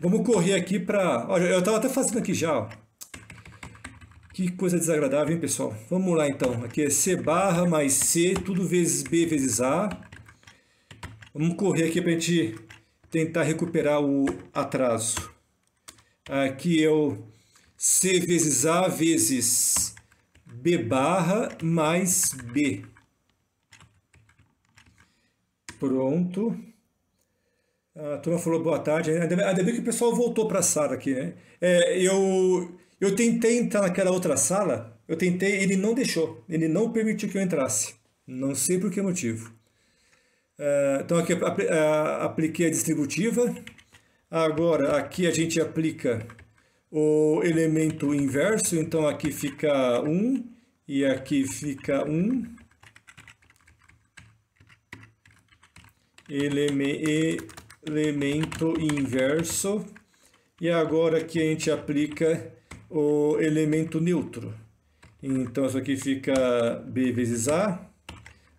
Vamos correr aqui para... Olha, Eu estava até fazendo aqui já, ó. Que coisa desagradável, hein, pessoal? Vamos lá, então. Aqui é C barra mais C, tudo vezes B vezes A. Vamos correr aqui para a gente tentar recuperar o atraso. Aqui é o C vezes A vezes B barra mais B. Pronto. A turma falou boa tarde. Ainda bem que o pessoal voltou para a sala aqui, né? É, eu, eu tentei entrar naquela outra sala, eu tentei, ele não deixou, ele não permitiu que eu entrasse. Não sei por que motivo. Uh, então aqui eh, apliquei a distributiva. Agora aqui a gente aplica o elemento inverso, então aqui fica 1 e aqui fica 1. Eleme, elemento inverso. E agora aqui a gente aplica o elemento neutro. Então, isso aqui fica B vezes A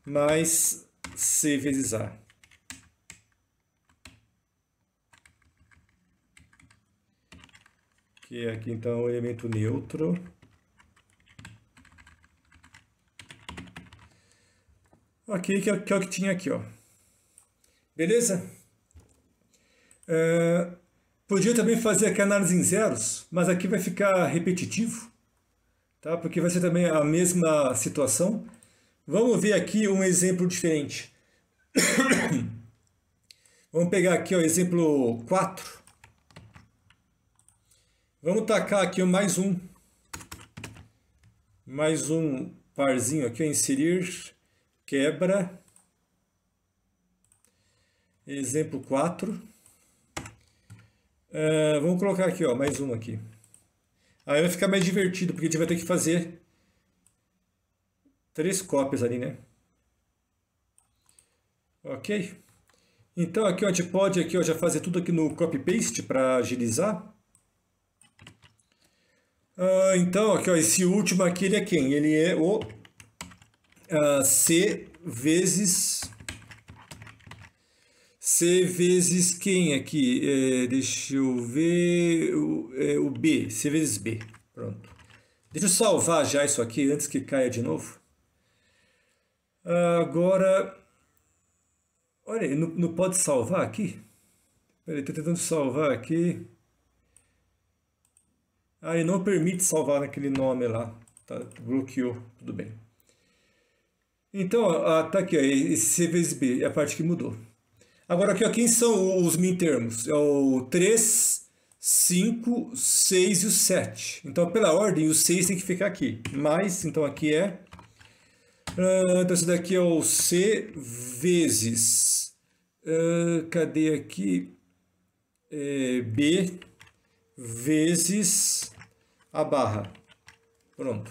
mais C vezes A. Que é aqui, então, o elemento neutro. Aqui, que é, que é o que tinha aqui, ó. Beleza? Uh, Podia também fazer aqui a análise em zeros, mas aqui vai ficar repetitivo, tá? porque vai ser também a mesma situação. Vamos ver aqui um exemplo diferente. Vamos pegar aqui o exemplo 4. Vamos tacar aqui mais um. Mais um parzinho aqui, inserir, quebra. Exemplo 4. Eh, vamos colocar aqui, ó, mais um aqui. Aí vai ficar mais divertido, porque a gente vai ter que fazer três cópias ali, né? Ok? Então aqui ó, a gente pode aqui, ó, já fazer tudo aqui no copy-paste para agilizar. Uh, então, aqui, ó, esse último aqui, ele é quem? Ele é o uh, C vezes C vezes quem aqui? É, deixa eu ver. O, é, o B. C vezes B. Pronto. Deixa eu salvar já isso aqui antes que caia de novo. Agora. Olha, não, não pode salvar aqui? Peraí, estou tentando salvar aqui. Ah, ele não permite salvar naquele nome lá. Tá, bloqueou. Tudo bem. Então, está ah, tá aqui, ó, esse C vezes B é a parte que mudou. Agora aqui, ó, quem são os mintermos? É o 3, 5, 6 e o 7. Então, pela ordem, o 6 tem que ficar aqui. Mais, então aqui é... Ah, então, isso daqui é o C vezes... Ah, cadê aqui? É, B vezes a barra. Pronto.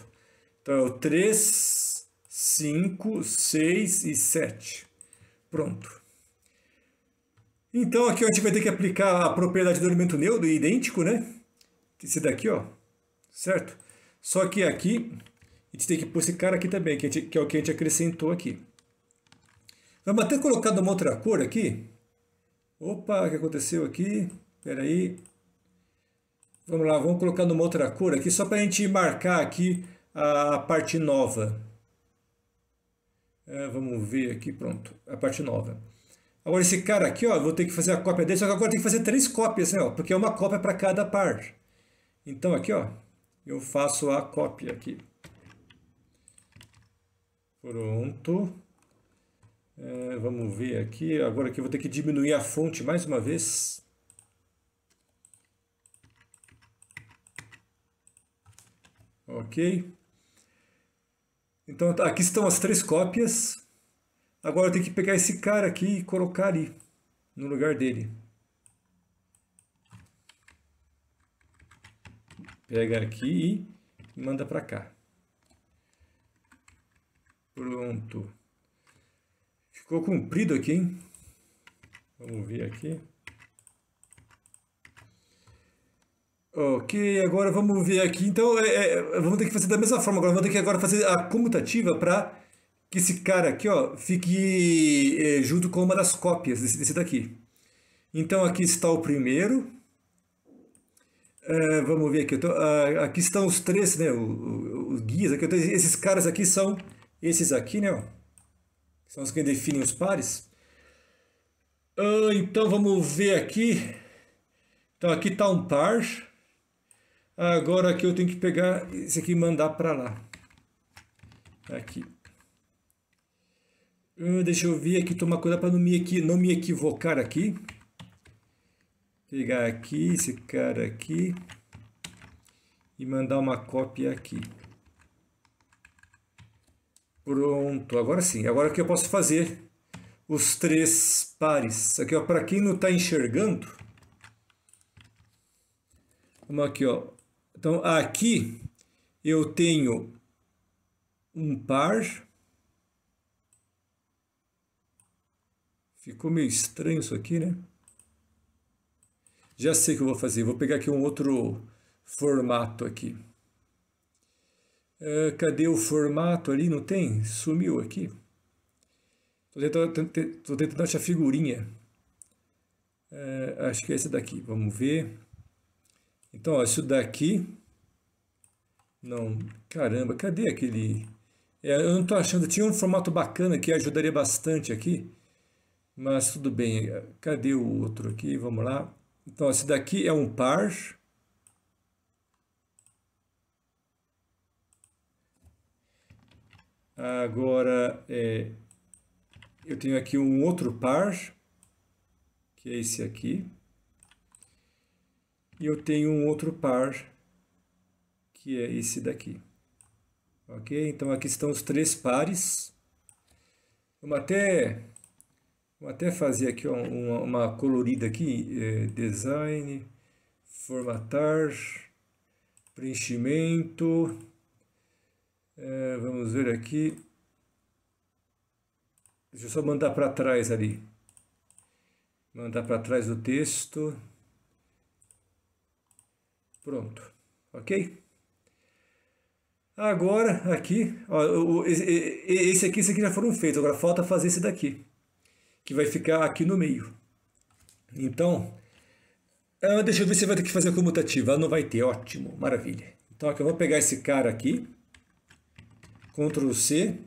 Então, é o 3, 5, 6 e 7. Pronto. Então aqui a gente vai ter que aplicar a propriedade do elemento neutro idêntico, né? Esse daqui, ó. Certo? Só que aqui, a gente tem que pôr esse cara aqui também, que, gente, que é o que a gente acrescentou aqui. Vamos até colocar uma outra cor aqui. Opa, o que aconteceu aqui? Espera aí. Vamos lá, vamos colocar numa outra cor aqui, só para a gente marcar aqui a parte nova. É, vamos ver aqui, pronto, a parte nova. Agora esse cara aqui, ó, vou ter que fazer a cópia dele, só que agora tem que fazer três cópias, né, ó, porque é uma cópia para cada par. Então aqui, ó, eu faço a cópia aqui. Pronto. É, vamos ver aqui. Agora aqui eu vou ter que diminuir a fonte mais uma vez. Ok. Então tá, aqui estão as três cópias. Agora eu tenho que pegar esse cara aqui e colocar ali, no lugar dele. Pega aqui e manda para cá. Pronto. Ficou comprido aqui, hein? Vamos ver aqui. Ok, agora vamos ver aqui. Então, é, é, vamos ter que fazer da mesma forma. Agora vamos ter que agora fazer a comutativa para que esse cara aqui ó, fique é, junto com uma das cópias desse, desse daqui. Então aqui está o primeiro. Eh, vamos ver aqui. Tô, uh, aqui estão os três, né? Os, guias. Aqui, tô, então, esses caras aqui são esses aqui, né? Ó, são os que definem os pares. Uh, então vamos ver aqui. Então aqui está um par. Agora aqui eu tenho que pegar esse aqui e mandar para lá. Aqui. Hum, deixa eu ver aqui, tomar cuidado para não me, aqui, não me equivocar aqui. Pegar aqui, esse cara aqui. E mandar uma cópia aqui. Pronto, agora sim. Agora o que eu posso fazer? Os três pares. Aqui, ó, para quem não está enxergando. Vamos aqui, ó. Então, aqui eu tenho um par Ficou meio estranho isso aqui, né? Já sei o que eu vou fazer. Vou pegar aqui um outro formato aqui. Uh, cadê o formato ali? Não tem? Sumiu aqui. Estou tentando, tô tentando achar figurinha. Uh, acho que é esse daqui. Vamos ver. Então, ó, isso daqui... Não, caramba, cadê aquele... É, eu não estou achando. Tinha um formato bacana que ajudaria bastante aqui. Mas tudo bem, cadê o outro aqui? Vamos lá. Então, esse daqui é um par. Agora, é, eu tenho aqui um outro par, que é esse aqui. E eu tenho um outro par, que é esse daqui. Ok? Então, aqui estão os três pares. Vamos até Vou até fazer aqui uma, uma colorida aqui, é, design, formatar, preenchimento, é, vamos ver aqui, deixa eu só mandar para trás ali, mandar para trás o texto, pronto, ok? Agora, aqui, ó, esse, aqui, esse aqui já foram feitos, agora falta fazer esse daqui que vai ficar aqui no meio. Então, ah, deixa eu ver se vai ter que fazer a comutativa. Não vai ter, ótimo, maravilha. Então aqui eu vou pegar esse cara aqui, Ctrl C,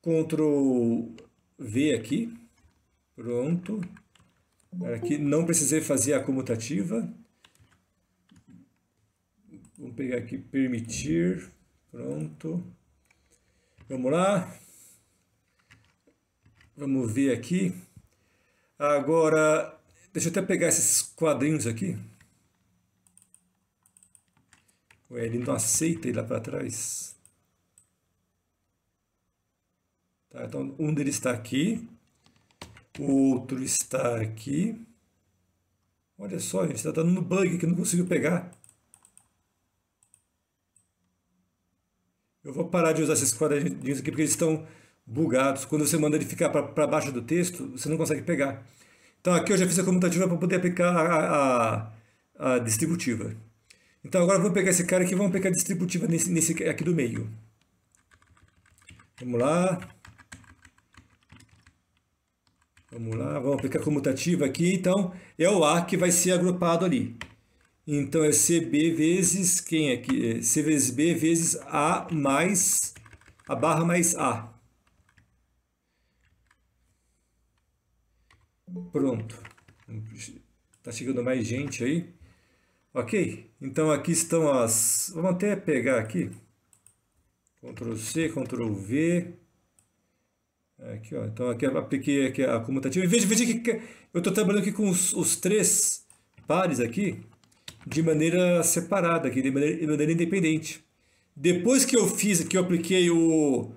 Ctrl V aqui, pronto. Aqui não precisei fazer a comutativa. Vamos pegar aqui permitir, pronto. Vamos lá. Vamos ver aqui. Agora, deixa eu até pegar esses quadrinhos aqui. Ué, ele não aceita ir lá para trás. Tá, então um deles está aqui, o outro está aqui. Olha só, gente, está dando bug que não consigo pegar. Eu vou parar de usar esses quadradinhos aqui porque eles estão bugados. Quando você manda ele ficar para baixo do texto, você não consegue pegar. Então aqui eu já fiz a comutativa para poder aplicar a, a, a, distributiva. Então agora vamos pegar esse cara aqui, vamos pegar a distributiva nesse, nesse aqui do meio. Vamos lá. Vamos lá, vamos aplicar a comutativa aqui. Então é o A que vai ser agrupado ali. Então é CB vezes quem aqui? É C vezes B vezes A mais a barra mais A. Pronto. Tá chegando mais gente aí. Ok, então aqui estão as... Vamos até pegar aqui. Ctrl C, Ctrl V. Aqui, ó. Então aqui eu é apliquei aqui é a comutativa. veja, veja que eu estou trabalhando aqui com os, os, três pares aqui de maneira separada, aqui, de maneira, de maneira independente. Depois que eu fiz, que eu apliquei o,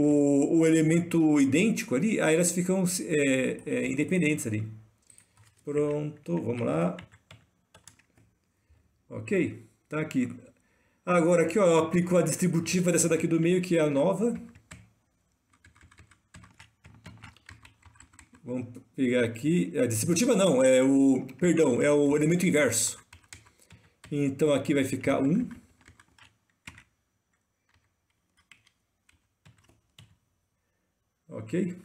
o, o elemento idêntico ali, aí elas ficam é, é, independentes ali. Pronto, vamos lá. Ok, tá aqui. Agora aqui ó, eu aplico a distributiva dessa daqui do meio, que é a nova. Vamos pegar aqui, a distributiva não, é o, perdão, é o elemento inverso. Então aqui vai ficar 1. ok?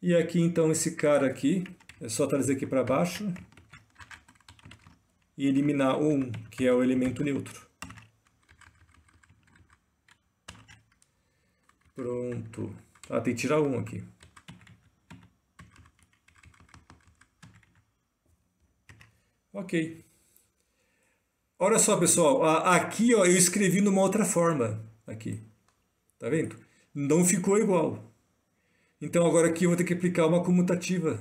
E aqui, então, esse cara aqui, é só trazer aqui para baixo e eliminar um, que é o elemento neutro. Pronto. Ah, tem que tirar um aqui. Ok. Olha só, pessoal. Aqui, ó, eu escrevi numa outra forma. Aqui. Tá vendo? Não ficou igual. Então agora aqui eu vou ter que aplicar uma comutativa.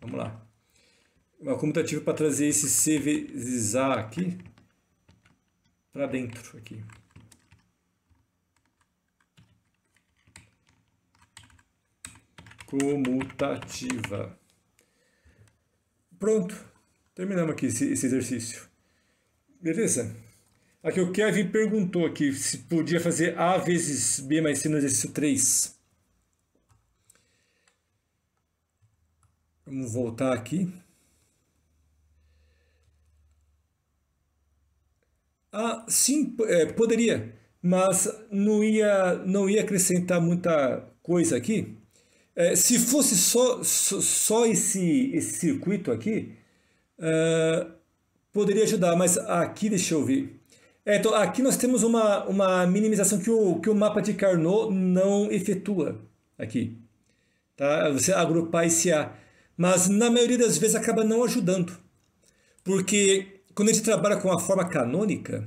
Vamos lá. Uma comutativa para trazer esse C vezes A aqui para dentro aqui. Comutativa. Pronto. Terminamos aqui esse, esse exercício. Beleza? Aqui o Kevin perguntou aqui se podia fazer A vezes B mais C no exercício 3. Vamos voltar aqui. Ah, sim, é, poderia, mas não ia, não ia acrescentar muita coisa aqui. É, se fosse só, só, só esse, esse circuito aqui, é, poderia ajudar, mas aqui deixa eu ver. É, então, aqui nós temos uma, uma minimização que o, que o mapa de Carnot não efetua aqui. Tá? Você agrupar esse A mas na maioria das vezes acaba não ajudando. Porque quando a gente trabalha com a forma canônica,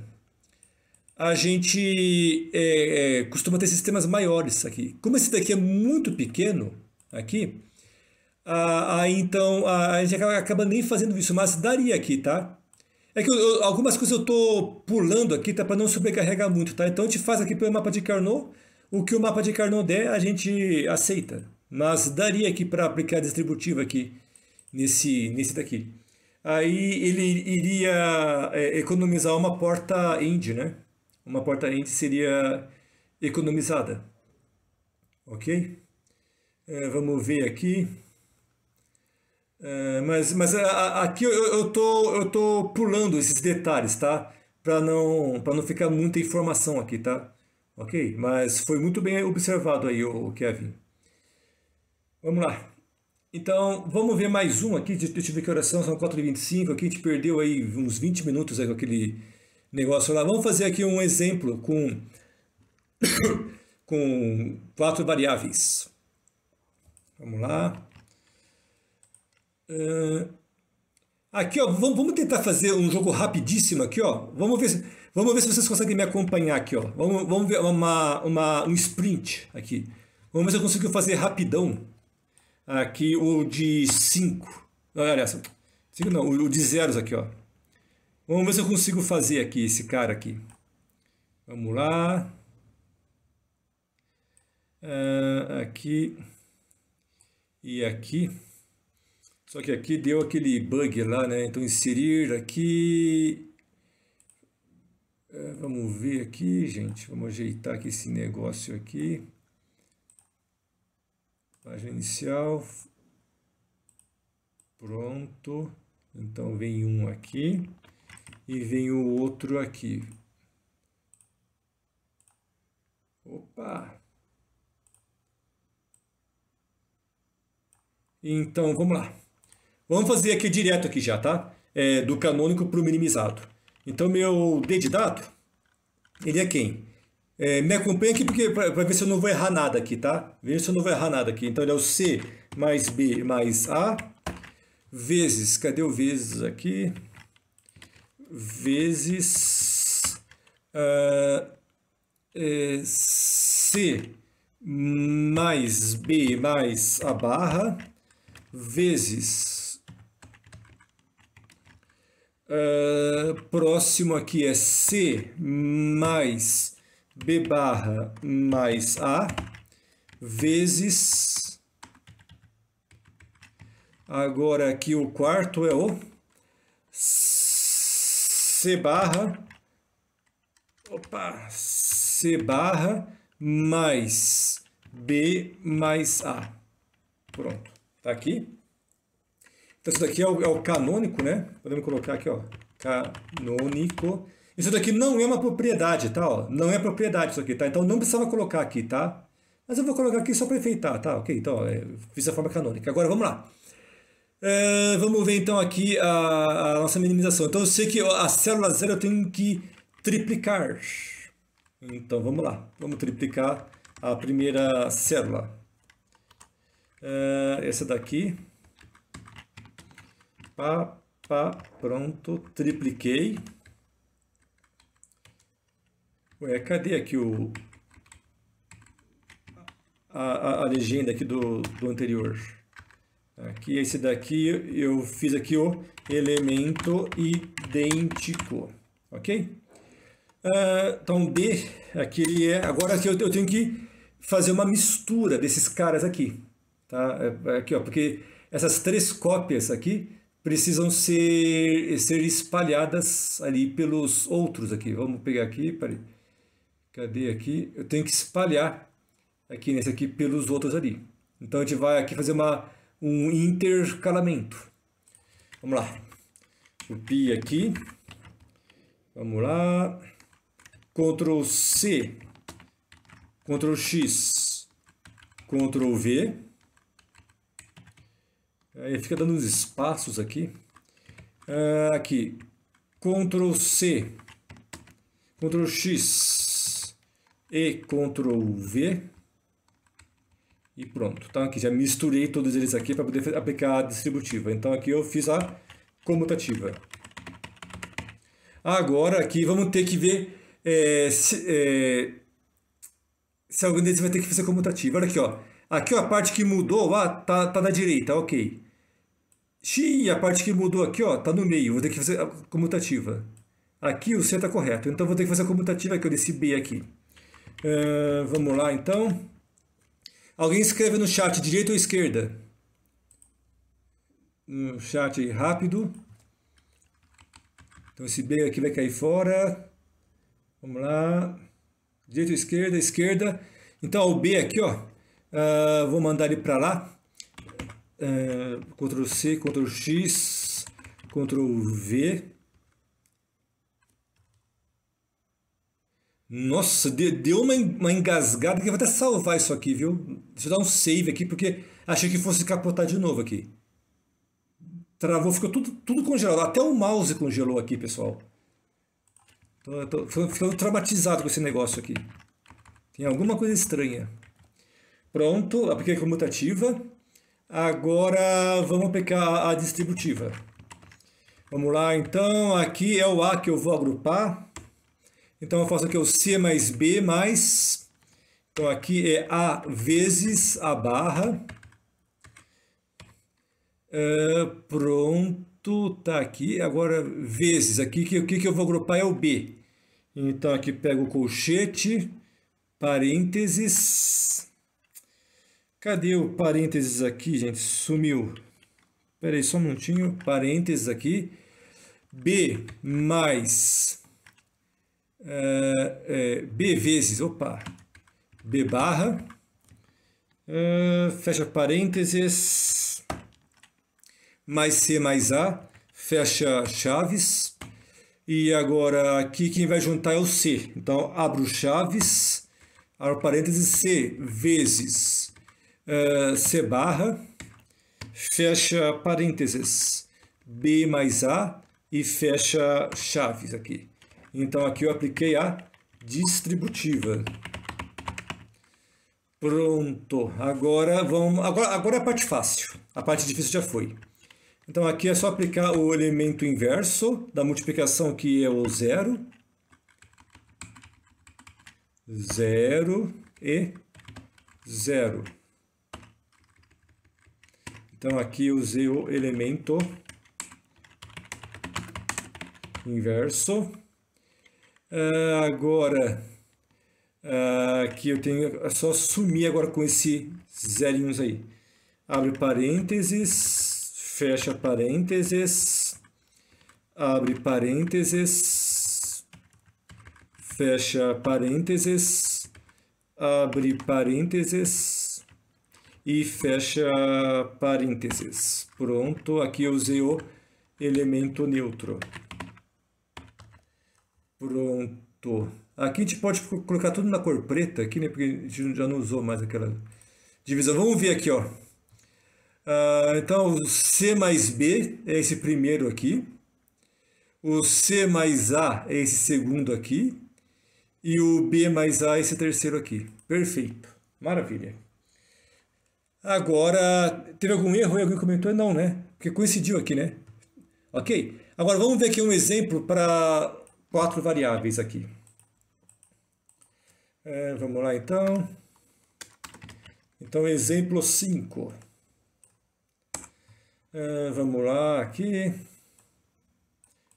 a gente é, é, costuma ter sistemas maiores aqui. Como esse daqui é muito pequeno, aqui, a, a então a, a gente acaba, acaba, nem fazendo isso, mas daria aqui, tá? É que eu, eu, algumas coisas eu estou pulando aqui, tá? Para não sobrecarregar muito, tá? Então a gente faz aqui pelo mapa de Carnot, o que o mapa de Carnot der, a gente aceita. Mas daria aqui para aplicar a distributiva aqui, nesse, nesse daqui. Aí ele iria é, economizar uma porta end, né? Uma porta end seria economizada. Ok? É, vamos ver aqui. É, mas mas a, é, a, aqui eu, eu, tô, eu tô pulando esses detalhes, tá? Para não, para não ficar muita informação aqui, tá? Ok? Mas foi muito bem observado aí, o Kevin. Vamos lá. Então, vamos ver mais um aqui. Deixa eu ver que oração, são 4h25 aqui. A gente perdeu aí uns 20 minutos aí com aquele negócio lá. Vamos fazer aqui um exemplo com, com quatro variáveis. Vamos lá. Ah, aqui, ó, vamos tentar fazer um jogo rapidíssimo aqui, ó. Vamos ver se, vamos ver se vocês conseguem me acompanhar aqui, ó. Vamos, vamos ver uma, uma, um sprint aqui. Vamos ver se eu consigo fazer rapidão aqui o de 5. Aliás, cinco não, o de zeros aqui, ó. Vamos ver se eu consigo fazer aqui esse cara aqui. Vamos lá. Ah, aqui e aqui. Só que aqui deu aquele bug lá, né? Então inserir aqui. Ah, vamos ver aqui, gente. Vamos ajeitar aqui esse negócio aqui página inicial, pronto, então vem um aqui e vem o outro aqui. Opa! Então, vamos lá. Vamos fazer aqui direto aqui já, tá? É, do canônico para o minimizado. Então, meu D de dado, ele é quem? É, me acompanha aqui para ver se eu não vou errar nada aqui, tá? Veja se eu não vou errar nada aqui. Então, ele é o C mais B mais A vezes, cadê o vezes aqui? Vezes uh, é, C mais B mais a barra vezes uh, próximo aqui é C mais B barra mais A vezes... Agora aqui o quarto é o C barra... Opa! C barra mais B mais A. Pronto, tá aqui. Então, isso daqui é o, é o canônico, né? Podemos colocar aqui, ó, canônico isso daqui não é uma propriedade, tá? Ó, não é propriedade isso aqui, tá? Então não precisava colocar aqui, tá? Mas eu vou colocar aqui só para enfeitar, tá? Ok, então ó, é, fiz a forma canônica. Agora vamos lá. É, vamos ver então aqui a, a, nossa minimização. Então eu sei que a célula zero eu tenho que triplicar. Então vamos lá, vamos triplicar a primeira célula. É, essa daqui. Pá, pá, pronto, tripliquei. Ué, cadê aqui o... A, a, a legenda aqui do, do anterior? Aqui, esse daqui, eu fiz aqui o elemento idêntico, ok? Uh, então, D, aqui ele é... Agora aqui eu, eu tenho que fazer uma mistura desses caras aqui, tá? É, é aqui, ó, porque essas três cópias aqui precisam ser, ser espalhadas ali pelos outros aqui. Vamos pegar aqui, peraí. Cadê aqui? Eu tenho que espalhar aqui nesse aqui pelos outros ali. Então a gente vai aqui fazer uma, um intercalamento. Vamos lá. Copia aqui. Vamos lá. Ctrl C. Ctrl X. Ctrl V. Aí fica dando uns espaços aqui. Ah, aqui. Ctrl C. Ctrl X e Ctrl V. E pronto, tá? Aqui já misturei todos eles aqui para poder aplicar a distributiva. Então aqui eu fiz a comutativa. Agora aqui vamos ter que ver é, se, é, se algum deles vai ter que fazer comutativa. Olha aqui, ó. Aqui ó, a parte que mudou, ah, tá, tá na direita, ok. Xiii, a parte que mudou aqui, ó, tá no meio, vou ter que fazer a comutativa. Aqui o C tá correto, então vou ter que fazer a comutativa aqui, desse B aqui. Uh, vamos lá, então. Alguém escreve no chat, direita ou esquerda? No chat rápido. Então esse B aqui vai cair fora. Vamos lá. Direita ou esquerda? Esquerda. Então o B aqui, ó. Uh, vou mandar ele para lá. Uh, Ctrl C, Ctrl X, Ctrl V. Nossa, deu uma, engasgada que eu vou até salvar isso aqui, viu? Deixa eu dar um save aqui, porque achei que fosse capotar de novo aqui. Travou, ficou tudo, tudo congelado. Até o mouse congelou aqui, pessoal. Tô, tô, tô ficando traumatizado com esse negócio aqui. Tem alguma coisa estranha. Pronto, apliquei a comutativa. Agora vamos aplicar a distributiva. Vamos lá, então. Aqui é o A que eu vou agrupar. Então eu faço aqui o C mais B mais. Então aqui é A vezes a barra. Ah, pronto, tá aqui. Agora vezes. Aqui que, o que, que eu vou agrupar é o B. Então aqui pego o colchete, parênteses. Cadê o parênteses aqui, gente? Sumiu. Espera aí só um minutinho. Parênteses aqui. B mais é, é, B vezes, opa, B barra, é, fecha parênteses, mais C mais A, fecha chaves, e agora aqui quem vai juntar é o C. Então, abro chaves, abro parênteses, C vezes é, C barra, fecha parênteses, B mais A e fecha chaves aqui. Então aqui eu apliquei a distributiva. Pronto. Agora vamos. Agora, agora a parte fácil. A parte difícil já foi. Então aqui é só aplicar o elemento inverso da multiplicação que é o zero. Zero e zero. Então aqui usei o elemento inverso ah, agora, uh, ah, aqui eu tenho, é só sumir agora com esse zerinhos aí. Abre parênteses, fecha parênteses, abre parênteses, fecha parênteses, abre parênteses e fecha parênteses. Pronto, aqui eu usei o elemento neutro. Pronto. Aqui a gente pode colocar tudo na cor preta aqui, né? Porque a gente já não usou mais aquela divisão. Vamos ver aqui, ó. Ah, então, o C mais B é esse primeiro aqui. O C mais A é esse segundo aqui. E o B mais A é esse terceiro aqui. Perfeito. Maravilha. Agora, teve algum erro? Alguém comentou? Não, né? Porque coincidiu aqui, né? Ok. Agora, vamos ver aqui um exemplo para quatro variáveis aqui. É, vamos lá, então. Então, exemplo 5. É, vamos lá, aqui.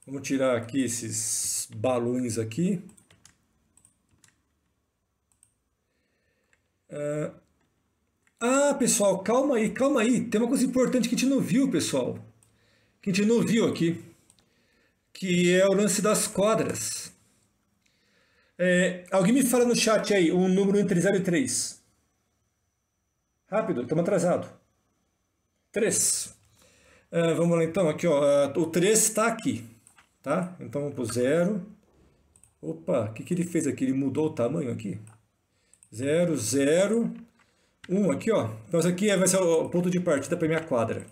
Vamos tirar aqui esses balões aqui. É, ah, pessoal, calma aí, calma aí. Tem uma coisa importante que a gente não viu, pessoal. Que a gente não viu aqui que é o lance das quadras. É, alguém me fala no chat aí um número entre 0 e 3. Rápido, estamos atrasados. 3. É, uh, vamos lá então, aqui ó, é, o 3 está aqui, tá? Então vamos para o 0. Opa, o que, que ele fez aqui? Ele mudou o tamanho aqui. 0, 0, 1 aqui ó. Então isso aqui é, vai ser o ponto de partida para minha quadra.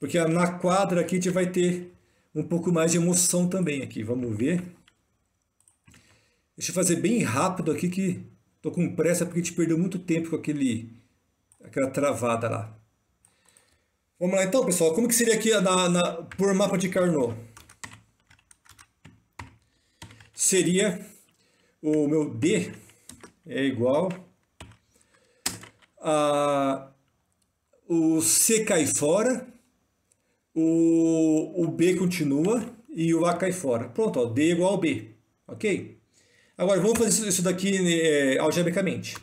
Porque na quadra aqui a gente vai ter um pouco mais de emoção também aqui. Vamos ver. Deixa eu fazer bem rápido aqui que tô com pressa porque a gente perdeu muito tempo com aquele aquela travada lá. Vamos lá então, pessoal. Como que seria aqui na, na, por mapa de Carnot? Seria o meu D é igual a o C cai fora o, o B continua e o A cai fora. Pronto, ó, D é igual ao B, ok? Agora, vamos fazer isso daqui né, é, algebricamente.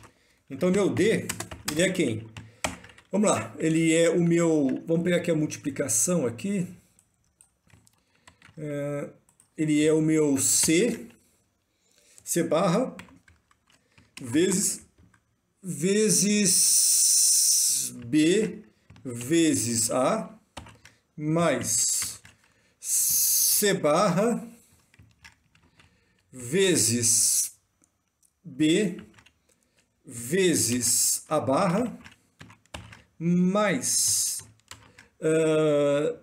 Então, meu D, ele é quem? Vamos lá, ele é o meu... Vamos pegar aqui a multiplicação aqui. É, ele é o meu C, C barra, vezes, vezes B, vezes A, mais C barra vezes B vezes a barra mais uh,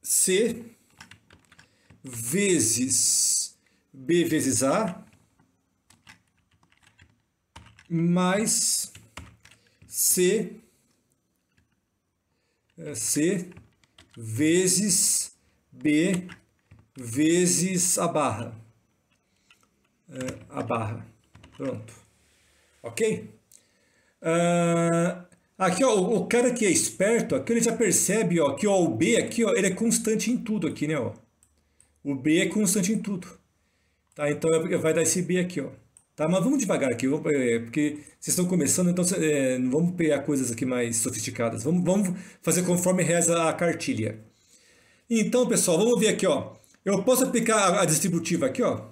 C vezes B vezes A mais C eh, C vezes B vezes a barra. Uh, a barra. Pronto. Ok? Uh, aqui, ó, o cara que é esperto, aqui ele já percebe, ó, que ó, o B aqui, ó, ele é constante em tudo aqui, né, ó. O B é constante em tudo. Tá? Então é, vai dar esse B aqui, ó. Tá, mas vamos devagar aqui, é, porque vocês estão começando, então é, vamos pegar coisas aqui mais sofisticadas. Vamos, vamos fazer conforme reza a cartilha. Então, pessoal, vamos ver aqui, ó. Eu posso aplicar a, a distributiva aqui, ó.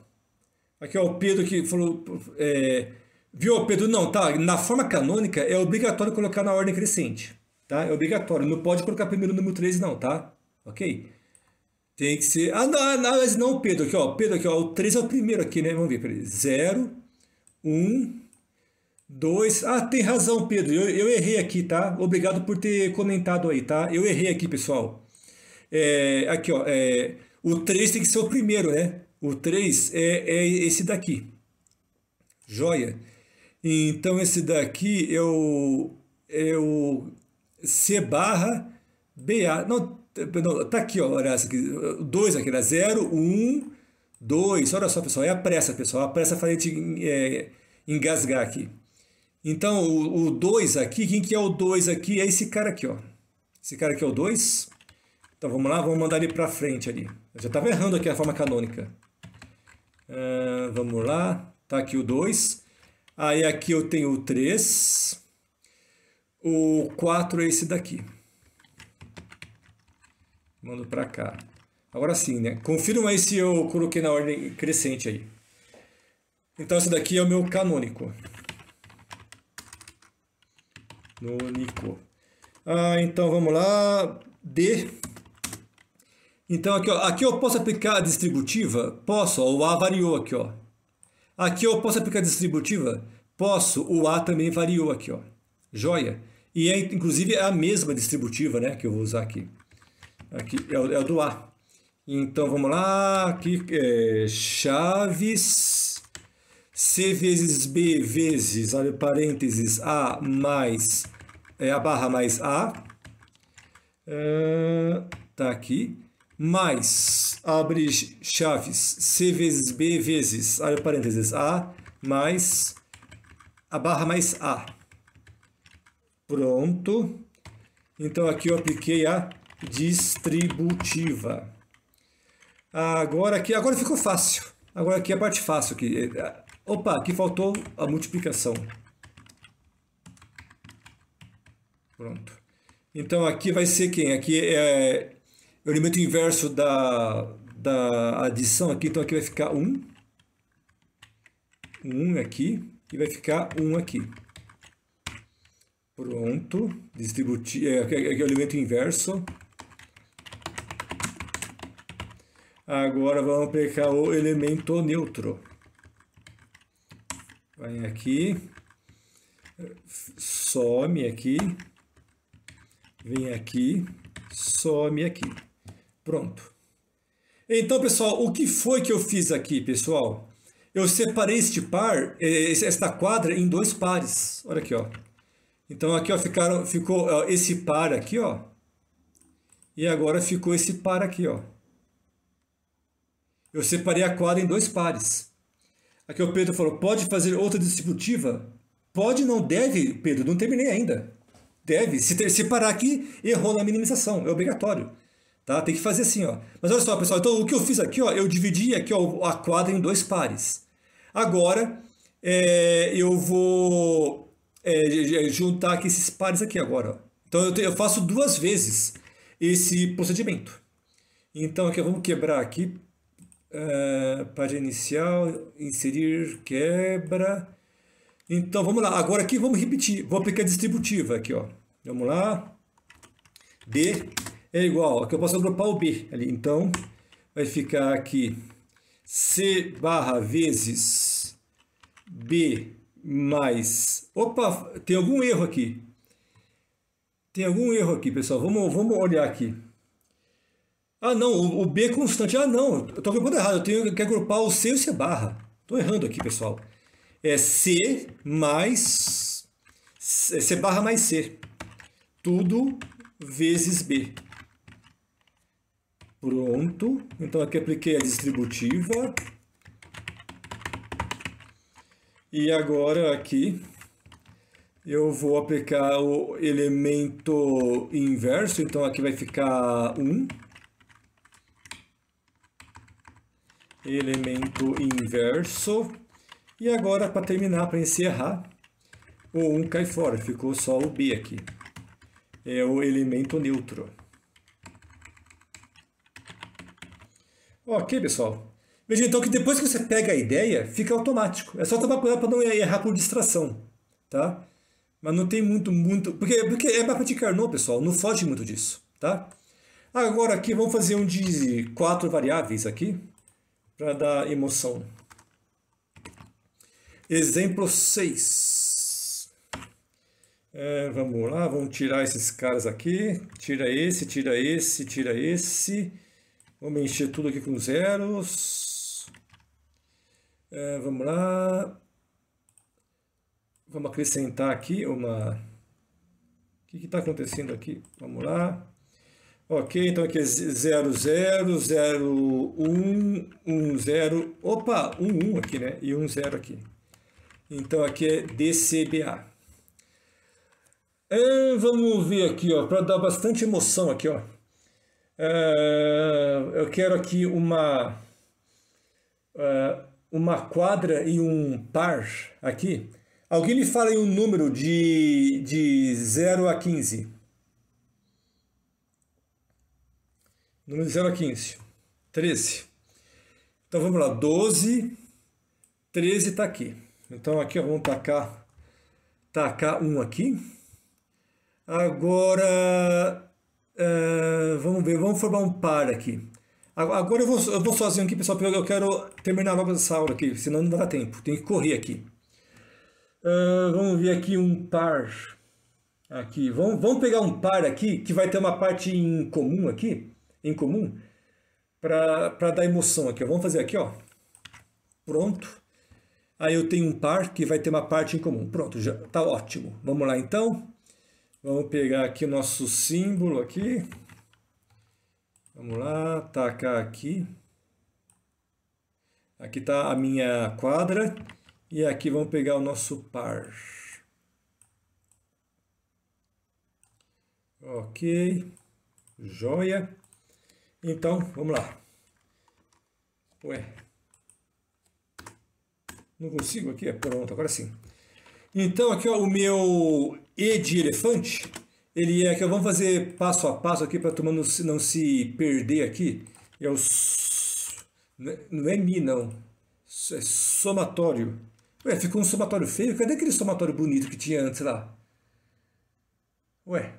Aqui, ó, o Pedro que falou... É, viu, Pedro? Não, tá. Na forma canônica, é obrigatório colocar na ordem crescente, tá? É obrigatório. Não pode colocar primeiro o número 3, não, tá? Ok? Tem que ser... Ah, não, não, não, Pedro, aqui, ó. Pedro, aqui, ó. O 3 é o primeiro aqui, né? Vamos ver, peraí. Zero... Um, dois. Ah, tem razão, Pedro. Eu, eu errei aqui, tá? Obrigado por ter comentado aí, tá? Eu errei aqui, pessoal. É, aqui, ó. É, o 3 tem que ser o primeiro, né? O 3 é, é esse daqui. Joia. Então, esse daqui é o, é o C barra BA. Não, tá aqui, ó, 2 aqui, era 0, 1, Dois, olha só, pessoal, é a pressa, pessoal. A pressa é faz a gente é, engasgar aqui. Então, o 2 aqui, quem que é o 2 aqui? É esse cara aqui, ó. Esse cara aqui é o 2. Então, vamos lá, vamos mandar ele para frente ali. Eu já estava errando aqui a forma canônica. Uh, vamos lá, tá aqui o 2. Aí aqui eu tenho o 3. O 4 é esse daqui. Mando para cá. Agora sim, né? Confirma aí se eu coloquei na ordem crescente aí. Então esse daqui é o meu canônico. Canônico. Ah, então vamos lá. D. Então aqui, ó, aqui eu posso aplicar a distributiva? Posso, ó, o A variou aqui, ó. Aqui eu posso aplicar a distributiva? Posso, o A também variou aqui, ó. Joia. E é, inclusive é a mesma distributiva, né, que eu vou usar aqui. Aqui é o, é o do A. Então vamos lá, aqui é chaves C vezes B vezes, abre parênteses, A mais, é a barra mais A, é, tá aqui, mais, abre chaves, C vezes B vezes, abre parênteses, A mais, a barra mais A. Pronto. Então aqui eu apliquei a distributiva. Agora aqui, agora ficou fácil. Agora aqui é a parte fácil aqui. É, opa, aqui faltou a multiplicação. Pronto. Então aqui vai ser quem? Aqui é o elemento inverso da, da adição aqui. Então aqui vai ficar 1. 1 aqui. E vai ficar 1 aqui. Pronto. Distributivo. É, aqui é o elemento inverso. Agora vamos aplicar o elemento neutro. Vai aqui, some aqui, vem aqui, some aqui. Pronto. Então, pessoal, o que foi que eu fiz aqui, pessoal? Eu separei este par, eh, esta quadra, em dois pares. Olha aqui, ó. Então, aqui ó, ficaram, ficou ó, esse par aqui, ó. E agora ficou esse par aqui, ó. Eu separei a quadra em dois pares. Aqui o Pedro falou: pode fazer outra distributiva? Pode, não deve, Pedro, não terminei ainda. Deve. Se, ter, aqui, errou na minimização, é obrigatório. Tá? Tem que fazer assim, ó. Mas olha só, pessoal, então o que eu fiz aqui, ó, eu dividi aqui ó, a quadra em dois pares. Agora, é, eu vou é, juntar aqui esses pares aqui agora. Ó. Então, eu, te, eu faço duas vezes esse procedimento. Então, aqui, vamos quebrar aqui eh, página inicial, inserir, quebra. Então vamos lá, agora aqui vamos repetir, vou aplicar distributiva aqui, ó. Vamos lá. B é igual, aqui eu posso agrupar o B ali, então vai ficar aqui C barra vezes B mais... Opa, tem algum erro aqui. Tem algum erro aqui, pessoal. Vamos, vamos olhar aqui. Ah, não, o, o B é constante. Ah, não, eu tô agrupando errado. Eu tenho que agrupar o C e o C barra. Tô errando aqui, pessoal. É C mais... É C barra mais C. Tudo vezes B. Pronto. Então, aqui apliquei a distributiva. E agora, aqui, eu vou aplicar o elemento inverso. Então, aqui vai ficar 1 elemento inverso. E agora, para terminar, para encerrar, o 1 cai fora, ficou só o B aqui. É o elemento neutro. Ok, pessoal. Veja então que depois que você pega a ideia, fica automático. É só tomar cuidado para não errar por distração, tá? Mas não tem muito, muito... Porque, porque é mapa de Carnot, pessoal. Não foge muito disso, tá? Agora aqui, vamos fazer um de quatro variáveis aqui para dar emoção. Exemplo 6. É, vamos lá, vamos tirar esses caras aqui. Tira esse, tira esse, tira esse. Vamos encher tudo aqui com zeros. É, vamos lá. Vamos acrescentar aqui uma... O que está acontecendo aqui? Vamos lá. Ok, então aqui é 00, 01, 10, opa, 11 aqui, né? E 10 aqui. Então aqui é DCBA. É, vamos ver aqui, ó, para dar bastante emoção aqui, ó. É, eu quero aqui uma, é, uma quadra e um par aqui. Alguém me fala aí um número de, de 0 a 15. Número de 0 a 15. 13. Então vamos lá, 12, 13 está aqui. Então aqui ó, vamos tacar, tacar um aqui. Agora, uh, vamos ver, vamos formar um par aqui. Agora eu vou, eu vou sozinho aqui, pessoal, porque eu quero terminar logo essa aula aqui, senão não vai dar tempo. Tem que correr aqui. Uh, vamos ver aqui um par aqui. Vamos, vamos pegar um par aqui, que vai ter uma parte em comum aqui em comum para dar emoção aqui. Ó. Vamos fazer aqui, ó. Pronto. Aí eu tenho um par que vai ter uma parte em comum. Pronto, já tá ótimo. Vamos lá então. Vamos pegar aqui o nosso símbolo aqui. Vamos lá, tacar aqui. Aqui está a minha quadra. E aqui vamos pegar o nosso par. Ok. Joia. Então, vamos lá. Ué. Não consigo aqui? É pronto, agora sim. Então, aqui ó, o meu E de elefante, ele é que vamos fazer passo a passo aqui para a não se, não se perder aqui. É o... É, não é Mi, não. É somatório. Ué, ficou um somatório feio? Cadê aquele somatório bonito que tinha antes lá? Ué,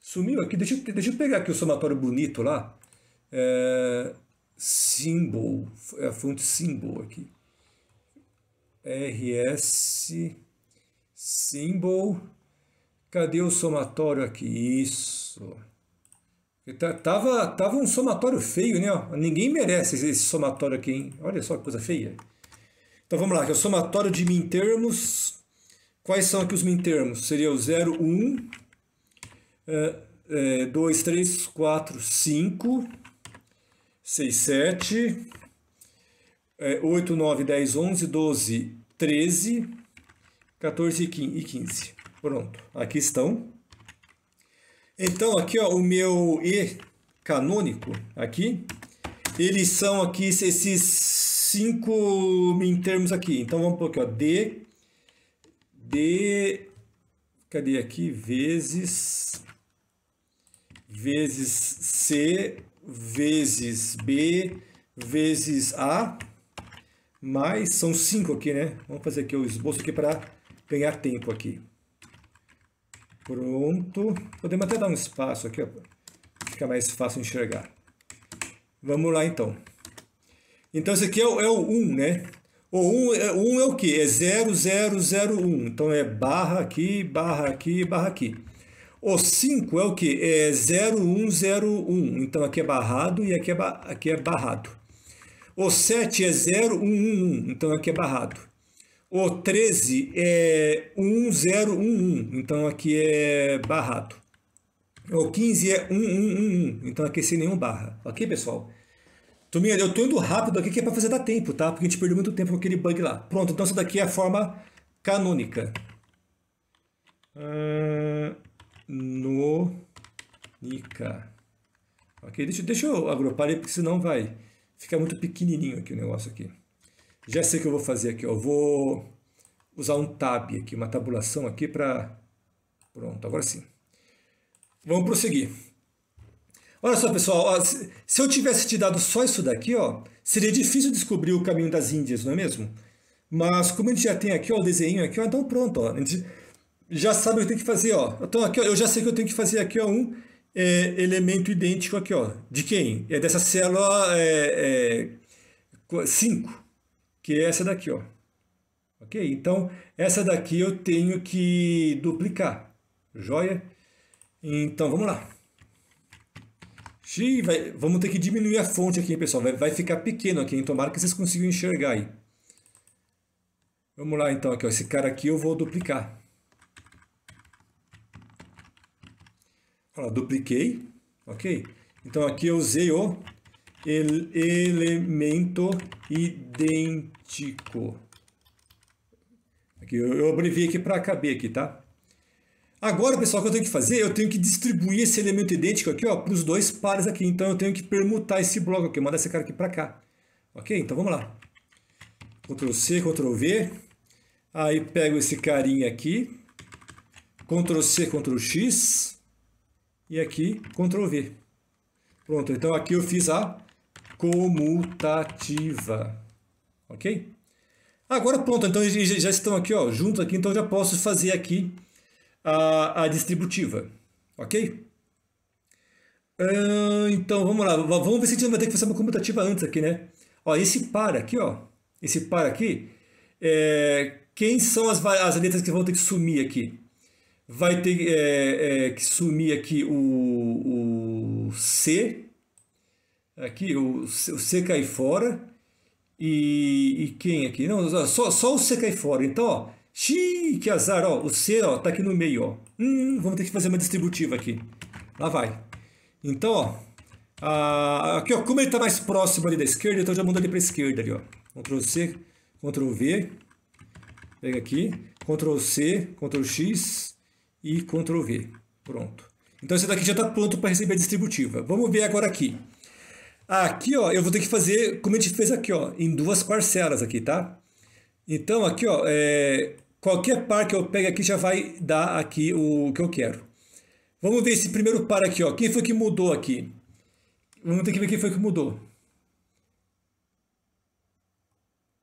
sumiu aqui. Deixa, deixa eu pegar aqui o somatório bonito lá é, symbol, a fonte symbol aqui. RS symbol. Cadê o somatório aqui? Isso. Tá, tava, tava um somatório feio, né? Ninguém merece esse somatório aqui, hein? Olha só que coisa feia. Então vamos lá, que é o somatório de min termos. Quais são aqui os min termos? Seria o 0, 1, 2, 3, 4, 5 6, 7, 8, 9, 10, 11, 12, 13, 14 e 15. Pronto, aqui estão. Então, aqui ó, o meu E canônico, aqui, eles são aqui esses cinco termos aqui. Então, vamos pôr aqui, ó, D, D, cadê aqui, vezes, vezes C, vezes B vezes A, mais, são 5 aqui, né? Vamos fazer aqui o esboço aqui para ganhar tempo aqui. Pronto. Podemos até dar um espaço aqui, ó. Fica mais fácil enxergar. Vamos lá, então. Então, esse aqui é o, é o 1, né? O 1 é, 1 é o que? É 1. Então, é barra aqui, barra aqui, barra aqui. O 5 é o que? É 0101. Então aqui é barrado e aqui é, ba aqui é barrado. O 7 é 0111. Então aqui é barrado. O 13 é 1011. Então aqui é barrado. O 15 é 1111. Então aqui é sem nenhum barra. Ok, pessoal? Turminha, eu tô indo rápido aqui que é para fazer dar tempo, tá? Porque a gente perdeu muito tempo com aquele bug lá. Pronto, então essa daqui é a forma canônica. Uh no Nica, Ok, deixa, deixa eu agrupar ele, porque senão vai ficar muito pequenininho aqui o negócio aqui. Já sei o que eu vou fazer aqui, ó. Eu vou usar um tab aqui, uma tabulação aqui para... Pronto, agora sim. Vamos prosseguir. Olha só, pessoal, ó, se eu tivesse te dado só isso daqui, ó, seria difícil descobrir o caminho das Índias, não é mesmo? Mas como a gente já tem aqui ó, o desenho aqui, ó, então pronto, ó, a gente já sabe o que tem que fazer, ó. Então aqui, ó, eu já sei que eu tenho que fazer aqui, ó, um é, elemento idêntico aqui, ó. De quem? É dessa célula 5, é, é que é essa daqui, ó. Ok? Então, essa daqui eu tenho que duplicar. Joia? Então, vamos lá. Xiii, vai, vamos ter que diminuir a fonte aqui, pessoal. Vai, vai, ficar pequeno aqui, hein? Tomara que vocês consigam enxergar aí. Vamos lá, então, aqui, ó. Esse cara aqui eu vou duplicar. Olha, dupliquei, ok? Então aqui eu usei o elemento idêntico. Aqui, eu, eu abreviei aqui para caber aqui, tá? Agora, pessoal, o que eu tenho que fazer? Eu tenho que distribuir esse elemento idêntico aqui para os dois pares aqui. Então, eu tenho que permutar esse bloco aqui, mandar esse cara aqui para cá. Ok? Então, vamos lá. Ctrl C, Ctrl V. Aí, pego esse carinha aqui. Ctrl C, Ctrl X e aqui Ctrl V. Pronto, então aqui eu fiz a comutativa, ok? Agora pronto, então já estão aqui ó, juntos aqui, então já posso fazer aqui a, a distributiva, ok? Uh, então vamos lá, vamos ver se a gente vai ter que fazer uma comutativa antes aqui, né? Ó, esse par aqui, ó, esse par aqui, é, quem são as, as letras que vão ter que sumir aqui? vai ter é, é, que sumir aqui o, o C, aqui o, o C cai fora, e, e quem aqui? Não, só, só o C cai fora, então, ó, xiii, que azar, ó, o C ó, tá aqui no meio, ó. Hum, vamos ter que fazer uma distributiva aqui, lá vai. Então, ó, a, aqui, ó, como ele tá mais próximo ali da esquerda, então já muda ali para esquerda ali, ó. Ctrl C, Ctrl V, pega aqui, Ctrl C, Ctrl X, e Ctrl V. Pronto. Então esse daqui já está pronto para receber a distributiva. Vamos ver agora aqui. Ah, aqui, ó, eu vou ter que fazer como a gente fez aqui, ó, em duas parcelas aqui, tá? Então aqui, ó, é, qualquer par que eu pegue aqui já vai dar aqui o que eu quero. Vamos ver esse primeiro par aqui, ó. Quem foi que mudou aqui? Vamos ter que ver quem foi que mudou.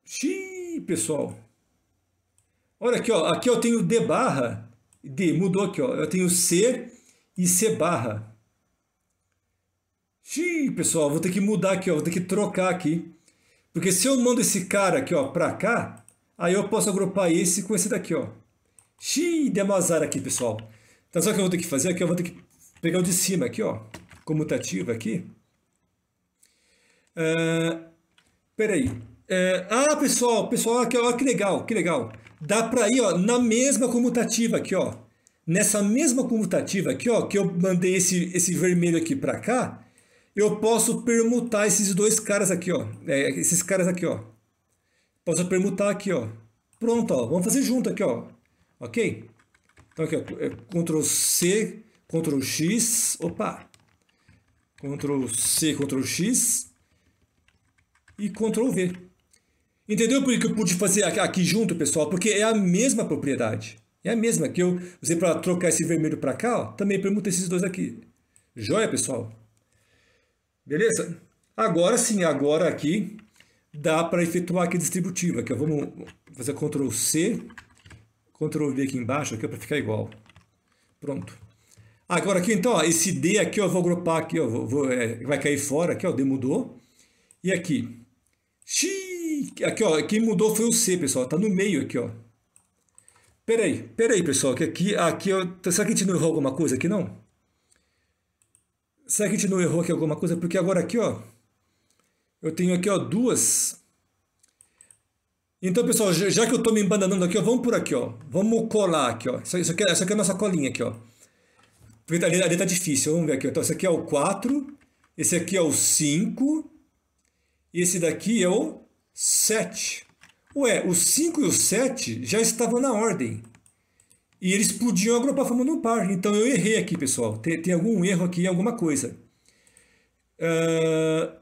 Xiii, pessoal. Olha aqui, ó. Aqui eu tenho D barra D. Mudou aqui, ó. Eu tenho C e C barra. Xiii, pessoal, vou ter que mudar aqui, ó. Vou ter que trocar aqui. Porque se eu mando esse cara aqui, ó, pra cá, aí eu posso agrupar esse com esse daqui, ó. Xiii, deu uma azar aqui, pessoal. Então, só que eu vou ter que fazer aqui, eu vou ter que pegar o de cima aqui, ó. Comutativa aqui. Uh, peraí. Uh, ah, pessoal, pessoal, olha que legal, que legal. Dá para ir, ó, na mesma comutativa aqui, ó. Nessa mesma comutativa aqui, ó, que eu mandei esse, esse vermelho aqui para cá, eu posso permutar esses dois caras aqui, ó. É, esses caras aqui, ó. Posso permutar aqui, ó. Pronto, ó. Vamos fazer junto aqui, ó. Ok? Então aqui, ó. É, Ctrl C, Ctrl X. Opa! Ctrl C, Ctrl X. E Ctrl V. Entendeu por que eu pude fazer aqui junto, pessoal? Porque é a mesma propriedade. É a mesma que eu usei para trocar esse vermelho para cá, ó, também permuta esses dois aqui. Joia, pessoal? Beleza? Agora sim, agora aqui dá para efetuar aqui a distributiva. Aqui, ó, vamos fazer Ctrl C, Ctrl V aqui embaixo, aqui para ficar igual. Pronto. Agora aqui então, ó, esse D aqui eu vou agrupar aqui, ó, vou, vou, é, vai cair fora aqui, ó, D mudou. E aqui, X Aqui, ó, quem mudou foi o C, pessoal. Tá no meio aqui, ó. Peraí, peraí, pessoal, que aqui, aqui, ó, tá, será que a gente não errou alguma coisa aqui, não? Será que a gente não errou aqui alguma coisa? Porque agora aqui, ó, eu tenho aqui, ó, duas. Então, pessoal, já que eu tô me embananando aqui, ó, vamos por aqui, ó. Vamos colar aqui, ó. Isso, isso, aqui, isso aqui é a nossa colinha aqui, ó. Porque tá, ali, ali tá difícil, vamos ver aqui. Ó. Então, esse aqui é o 4, esse aqui é o 5, e esse daqui é o 7. Ué, os 5 e o 7 já estavam na ordem. E eles podiam agrupar formando um par. Então eu errei aqui, pessoal. Tem, tem algum erro aqui, alguma coisa. Uh,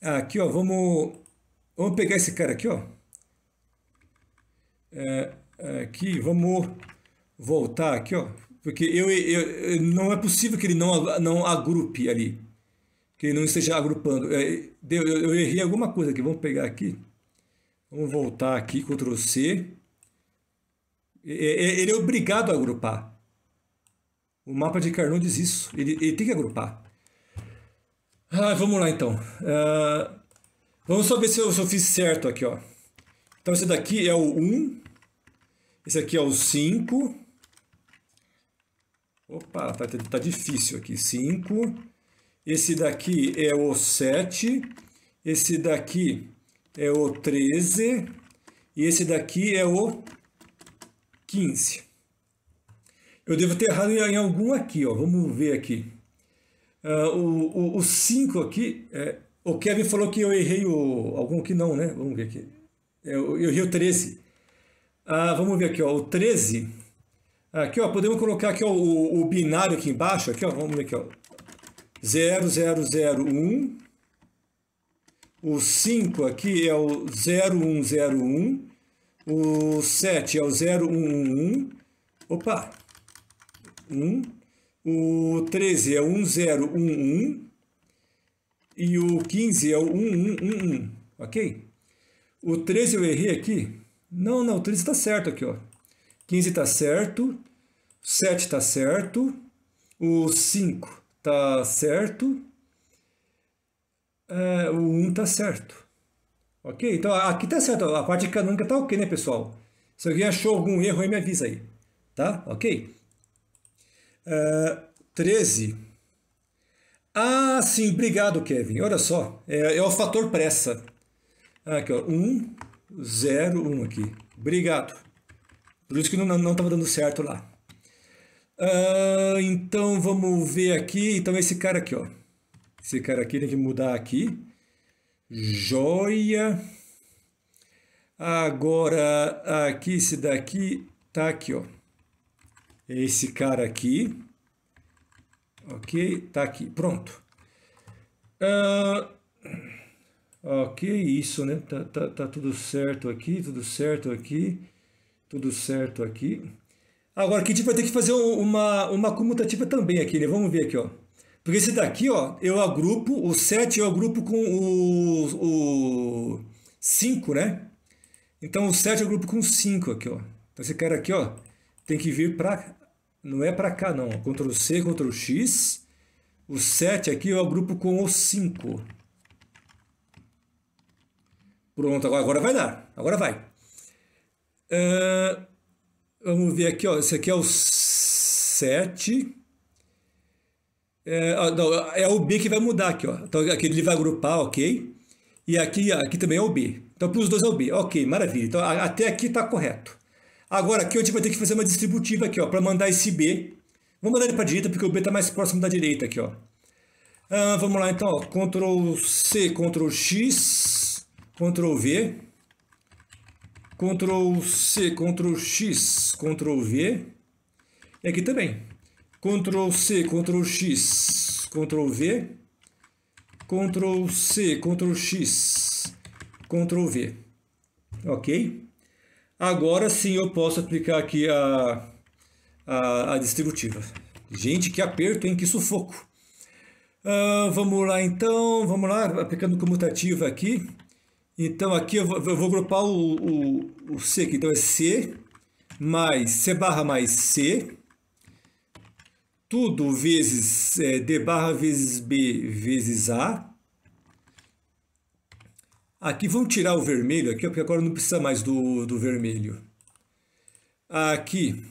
aqui, ó, vamos, vamos pegar esse cara aqui, ó. Ah, aqui, vamos voltar aqui, ó. Porque eu, eu, não é possível que ele não, não agrupe ali que não esteja agrupando. É, deu, eu, eu, errei alguma coisa aqui, vamos pegar aqui. Vamos voltar aqui, Ctrl C. É, é, ele é obrigado a agrupar. O mapa de Carnot diz isso, ele, ele tem que agrupar. Ah, vamos lá então. Uh, vamos só ver se eu, se eu fiz certo aqui. Ó. Então esse daqui é o 1, esse aqui é o 5. Opa, tá, tá difícil aqui. 5. Esse daqui é o 7, esse daqui é o 13 e esse daqui é o 15. Eu devo ter errado em algum aqui, ó. vamos ver aqui. Uh, o, 5 aqui, é, o Kevin falou que eu errei o, algum que não, né? Vamos ver aqui. É, eu, eu errei o 13. Uh, ah, vamos ver aqui, ó, o 13. Aqui, ó, podemos colocar aqui ó, o, o binário aqui embaixo, aqui, ó, vamos ver aqui, ó, 0001. O 5 aqui é o 0101. O 7 é o 0111. Opa! 1. O 13 é, é o 1011. E o 15 é o 1111. Ok? O 13 eu errei aqui. Não, não, o 13 está certo aqui, ó. 15 está certo. 7 está certo. O 5 tá certo, é, o 1 tá certo. Ok? Então aqui tá certo, a parte canônica tá ok, né, pessoal? Se alguém achou algum erro aí, me avisa aí. Tá? Ok? Uh, é, 13. Ah, sim, obrigado, Kevin. Olha só, é, é o fator pressa. Aqui, ó, 1, 0, 1 aqui. Obrigado. Por isso que não estava dando certo lá. Uh, então vamos ver aqui. Então esse cara aqui, ó. Esse cara aqui tem que mudar aqui. Joia. Agora aqui, esse daqui tá aqui, ó. Esse cara aqui. Ok, tá aqui. Pronto. Uh, ok, isso, né? Tá, tá, tá tudo certo aqui, tudo certo aqui, tudo certo aqui. Agora, aqui a gente vai ter que fazer uma, uma comutativa também aqui, né? Vamos ver aqui, ó. Porque esse daqui, ó, eu agrupo, o 7 eu agrupo com o, o 5, né? Então o 7 eu agrupo com o 5 aqui, ó. Então esse cara aqui, ó, tem que vir pra... Não é pra cá, não. Ctrl C, Ctrl X. O 7 aqui eu agrupo com o 5. Pronto, agora, vai dar. Agora vai. Uh, Vamos ver aqui, ó. Esse aqui é o 7. É, ah, não, é o B que vai mudar aqui, ó. Então aqui ele vai agrupar, ok? E aqui, aqui também é o B. Então para os dois é o B. Ok, maravilha. Então até aqui está correto. Agora aqui a gente vai ter que fazer uma distributiva aqui, ó, para mandar esse B. vamos mandar ele para a direita porque o B está mais próximo da direita aqui, ó. Ah, vamos lá então, ó. Ctrl C, Ctrl X, Ctrl V. Ctrl C, Ctrl X, Ctrl V. E é aqui também. Ctrl C, Ctrl X, Ctrl V. Ctrl C, Ctrl X, Ctrl V. Ok? Agora sim eu posso aplicar aqui a, a, a distributiva. Gente, que aperto, hein? Que sufoco. Uh, vamos lá então, vamos lá, aplicando comutativa aqui. Então aqui eu vou, eu vou grupar o, o, o, C aqui. Então é C mais C barra mais C. Tudo vezes é, D barra vezes B vezes A. Aqui vamos tirar o vermelho aqui, porque agora não precisa mais do, do vermelho. Aqui.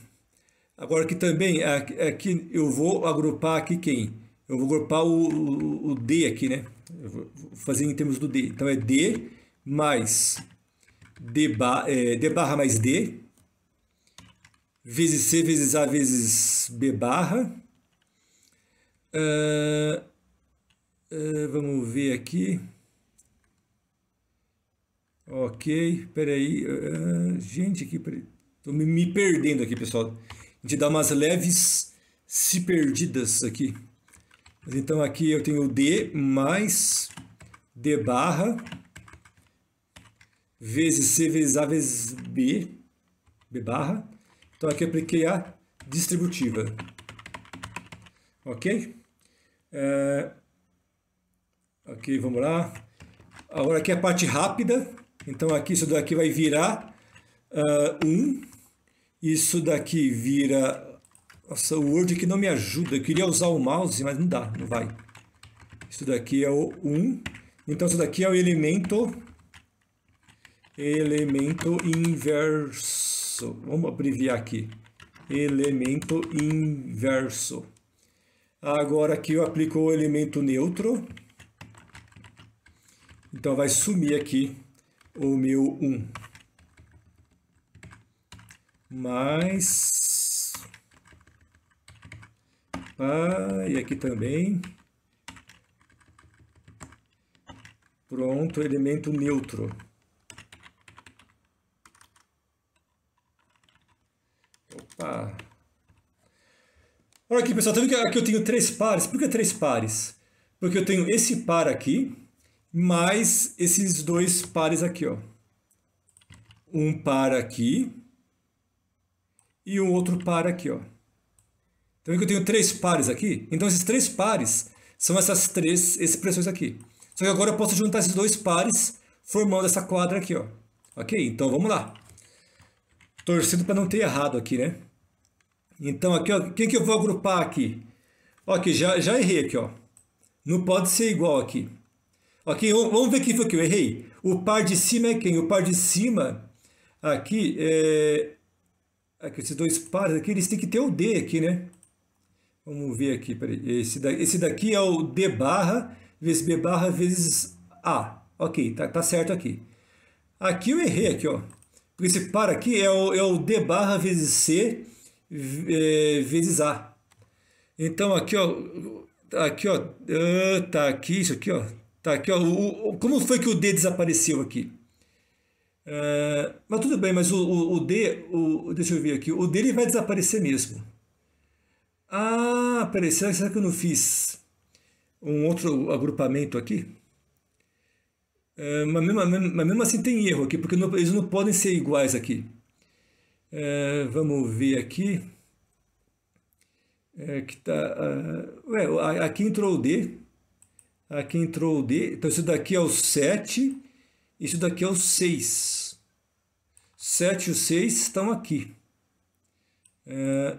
Agora aqui também, aqui eu vou agrupar aqui quem? Eu vou agrupar o, o, o D aqui, né? Eu vou fazer em termos do D. Então é D mais D, ba, é, D barra mais D, vezes C vezes A vezes B barra. Uh, uh, vamos ver aqui. Ok, peraí. Uh, gente, aqui, estou Tô me, me perdendo aqui, pessoal. A gente dá umas leves se perdidas aqui. Mas então aqui eu tenho D mais D barra vezes C vezes A vezes B, B barra. Então aqui apliquei a distributiva. Ok? É... Ok, vamos lá. Agora aqui é a parte rápida. Então aqui isso daqui vai virar 1. Uh, ah, um. Isso daqui vira... Nossa, o Word aqui não me ajuda. Eu queria usar o mouse, mas não dá, não vai. Isso daqui é o 1. Um. Então isso daqui é o elemento elemento inverso. Vamos abreviar aqui. Elemento inverso. Agora aqui eu aplico o elemento neutro. Então vai sumir aqui o meu 1. Mais, Ah, e aqui também. Pronto, elemento neutro. Ah. Olha aqui, pessoal, tá vendo que aqui eu tenho três pares? Por que três pares? Porque eu tenho esse par aqui, mais esses dois pares aqui, ó. Um par aqui e um outro par aqui, ó. Então, eu tenho três pares aqui. Então, esses três pares são essas três expressões aqui. Só que agora eu posso juntar esses dois pares formando essa quadra aqui, ó. Ok? Então, vamos lá. Torcendo para não ter errado aqui, né? Então, aqui, ó, quem que eu vou agrupar aqui? Ó, aqui, já, já errei aqui, ó. Não pode ser igual aqui. Ok, vamos ver quem foi que eu errei. O par de cima é quem? O par de cima aqui é... Aqui, esses dois pares aqui, eles têm que ter o D aqui, né? Vamos ver aqui, peraí. Esse, da, esse daqui é o D barra vezes B barra vezes A. Ok, tá, tá certo aqui. Aqui eu errei aqui, ó. Esse par aqui é o, é o D barra vezes C é, vezes A. Então aqui, ó, aqui, ó, ah, tá aqui, isso aqui, ó, tá aqui, ó, o, como foi que o D desapareceu aqui? Ah, mas tudo bem, mas o, o, o D, o, deixa eu ver aqui, o D ele vai desaparecer mesmo. Ah, peraí, será, será que eu não fiz um outro agrupamento aqui? Ah, mas, mesmo, mas, mesmo, assim tem erro aqui, porque não, eles não podem ser iguais aqui. É, vamos ver aqui. É, que tá, uh, ué, aqui entrou o D. Aqui entrou o D. Então, isso daqui é o 7. Isso daqui é o 6. 7 e o 6 estão aqui. É,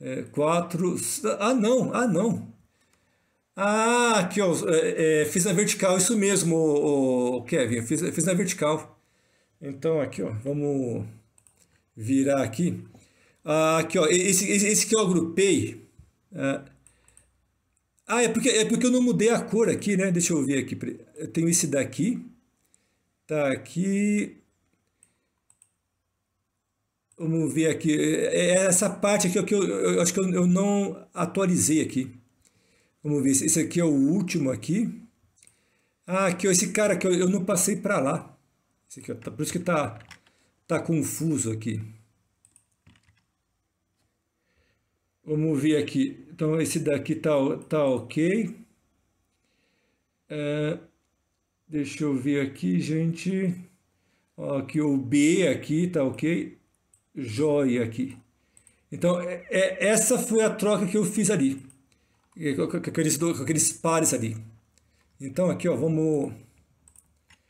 é, 4. Ah, não! Ah, não! Ah, aqui, ó, é, é, fiz na vertical, isso mesmo, o, Kevin, fiz, fiz na vertical. Então, aqui, ó, vamos virar aqui. Ah, aqui, ó, esse, esse, esse que eu agrupei. Ah, é porque, é porque eu não mudei a cor aqui, né? Deixa eu ver aqui. Eu tenho esse daqui. Tá aqui. Vamos ver aqui. É, é essa parte aqui que eu, eu, eu acho que eu, eu, não atualizei aqui. Vamos ver. Esse aqui é o último aqui. Ah, aqui, ó, esse cara que eu, não passei para lá. Esse aqui, ó, tá, por isso que tá Está confuso aqui. Vamos ver aqui. Então, esse daqui tá, tá ok. É, deixa eu ver aqui, gente. Ó, aqui o B aqui, tá ok. Joia aqui. Então, é, é, essa foi a troca que eu fiz ali. É, com aqueles, com aqueles pares ali. Então, aqui, ó, vamos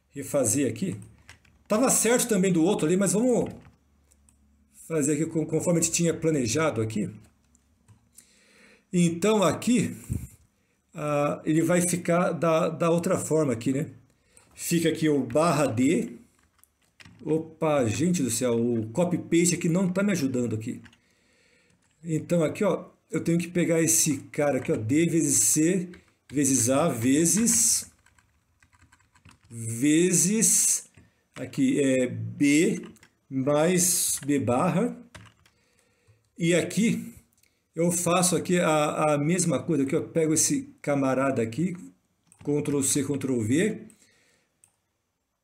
refazer aqui. Tava certo também do outro ali, mas vamos fazer aqui conforme a gente tinha planejado aqui. Então aqui ah, ele vai ficar da, da outra forma aqui, né? Fica aqui o barra D. Opa, gente do céu, o copy paste aqui não tá me ajudando aqui. Então aqui, ó, eu tenho que pegar esse cara aqui, ó, D vezes C vezes A vezes vezes aqui é B mais B barra. E aqui eu faço aqui a, a mesma coisa, que eu pego esse camarada aqui, Ctrl C, Ctrl V,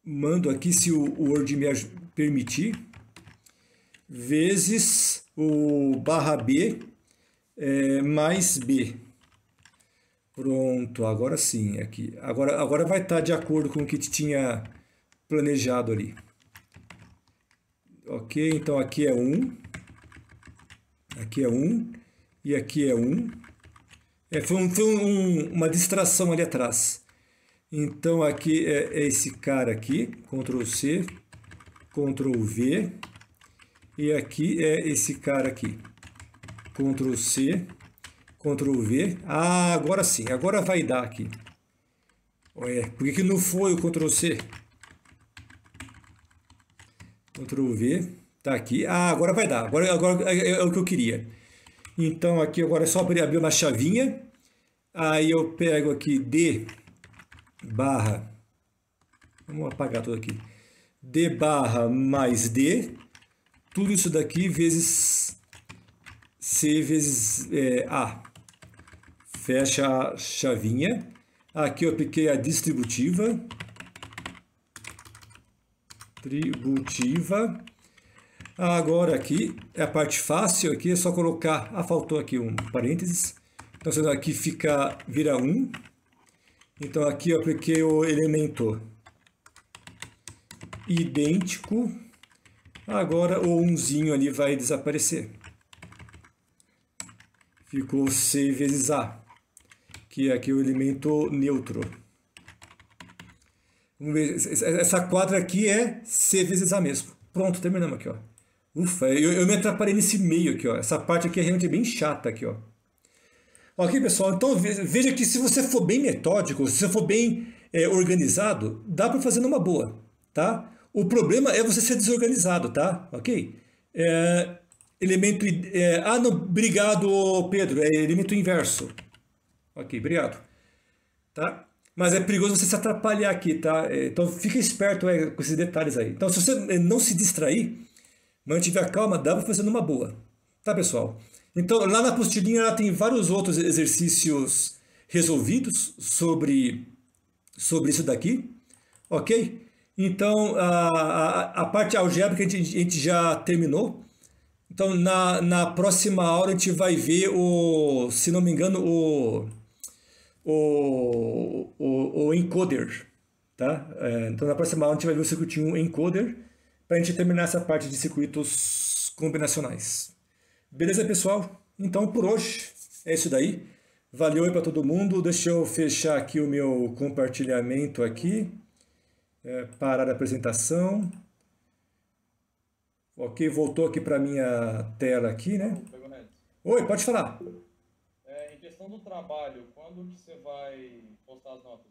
mando aqui, se o Word me permitir, vezes o barra B é, mais B. Pronto, agora sim, aqui. Agora, agora vai estar tá de acordo com o que tinha planejado ali. Ok, então aqui é 1, um, aqui é 1 um, e aqui é 1. Um. É, foi um, foi um, uma distração ali atrás. Então aqui é, é esse cara aqui, Ctrl C, Ctrl V, e aqui é esse cara aqui, Ctrl C, Ctrl V. Ah, agora sim, agora vai dar aqui. Olha, por que, que não foi o Ctrl C? Ctrl V, tá aqui. Ah, agora vai dar, agora, agora é, é, é o que eu queria. Então aqui agora é só abrir, abrir uma chavinha, aí eu pego aqui D barra, vamos apagar tudo aqui, D barra mais D, tudo isso daqui vezes C vezes é, A. Fecha a chavinha. Aqui eu apliquei a distributiva distributiva. Agora aqui, é a parte fácil aqui, é só colocar, ah, faltou aqui um parênteses. Então, sendo aqui fica, vira 1. Então, aqui eu apliquei o elemento idêntico. Agora, o umzinho ali vai desaparecer. Ficou C vezes A, que é aqui o elemento neutro. Vamos ver, essa quadra aqui é C vezes A mesmo. Pronto, terminamos aqui, ó. Ufa, eu, eu me atrapalhei nesse meio aqui, ó. Essa parte aqui é realmente bem chata aqui, ó. Ok, pessoal, então veja que se você for bem metódico, se você for bem é, organizado, dá para fazer numa boa, tá? O problema é você ser desorganizado, tá? Ok? É, elemento... É, ah, não, obrigado, Pedro. É elemento inverso. Ok, obrigado. Tá? Mas é perigoso você se atrapalhar aqui, tá? É, então fica esperto aí é, com esses detalhes aí. Então, se você é, não se distrair, mantiver a calma, dá para fazer numa boa. Tá, pessoal? Então, lá na apostilinha ela tem vários outros exercícios resolvidos sobre, sobre isso daqui, ok? Então, a, a, a parte algébrica a gente, a gente já terminou. Então, na, na próxima aula a gente vai ver o, se não me engano, o o, o, o encoder, tá? É, então na próxima aula a gente vai ver o circuitinho encoder para a gente terminar essa parte de circuitos combinacionais. Beleza, pessoal? Então por hoje é isso daí. Valeu aí para todo mundo. Deixa eu fechar aqui o meu compartilhamento aqui. É, parar a apresentação. Ok, voltou aqui para minha tela aqui, né? Oi, pode falar no trabalho, quando que você vai postar as notas?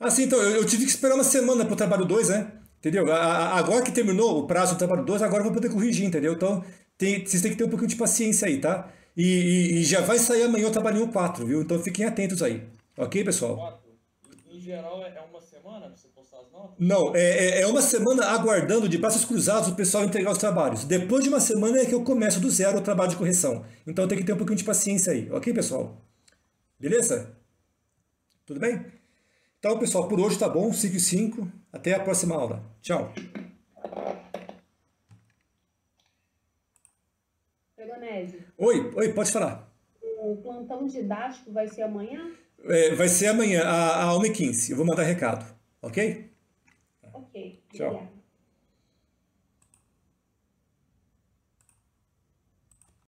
Ah, sim, então, eu, eu tive que esperar uma semana pro trabalho 2, né? Entendeu? A, agora que terminou o prazo do trabalho 2, agora eu vou poder corrigir, entendeu? Então, tem, vocês têm que ter um pouquinho de paciência aí, tá? E, e, e já vai sair amanhã o trabalhinho 4, viu? Então fiquem atentos aí. Ok, pessoal? 4. Em geral, é, é uma semana pra você postar as notas? Não, é, é, é uma semana aguardando de braços cruzados o pessoal entregar os trabalhos. Depois de uma semana é que eu começo do zero o trabalho de correção. Então tem que ter um pouquinho de paciência aí, ok, pessoal? Beleza? Tudo bem? Então, pessoal, por hoje tá bom. 5 e 5. Até a próxima aula. Tchau. Pregonese. Oi, oi, pode falar. O plantão didático vai ser amanhã? É, vai ser amanhã, a 1h15. Eu vou mandar recado, ok? Ok. Tchau.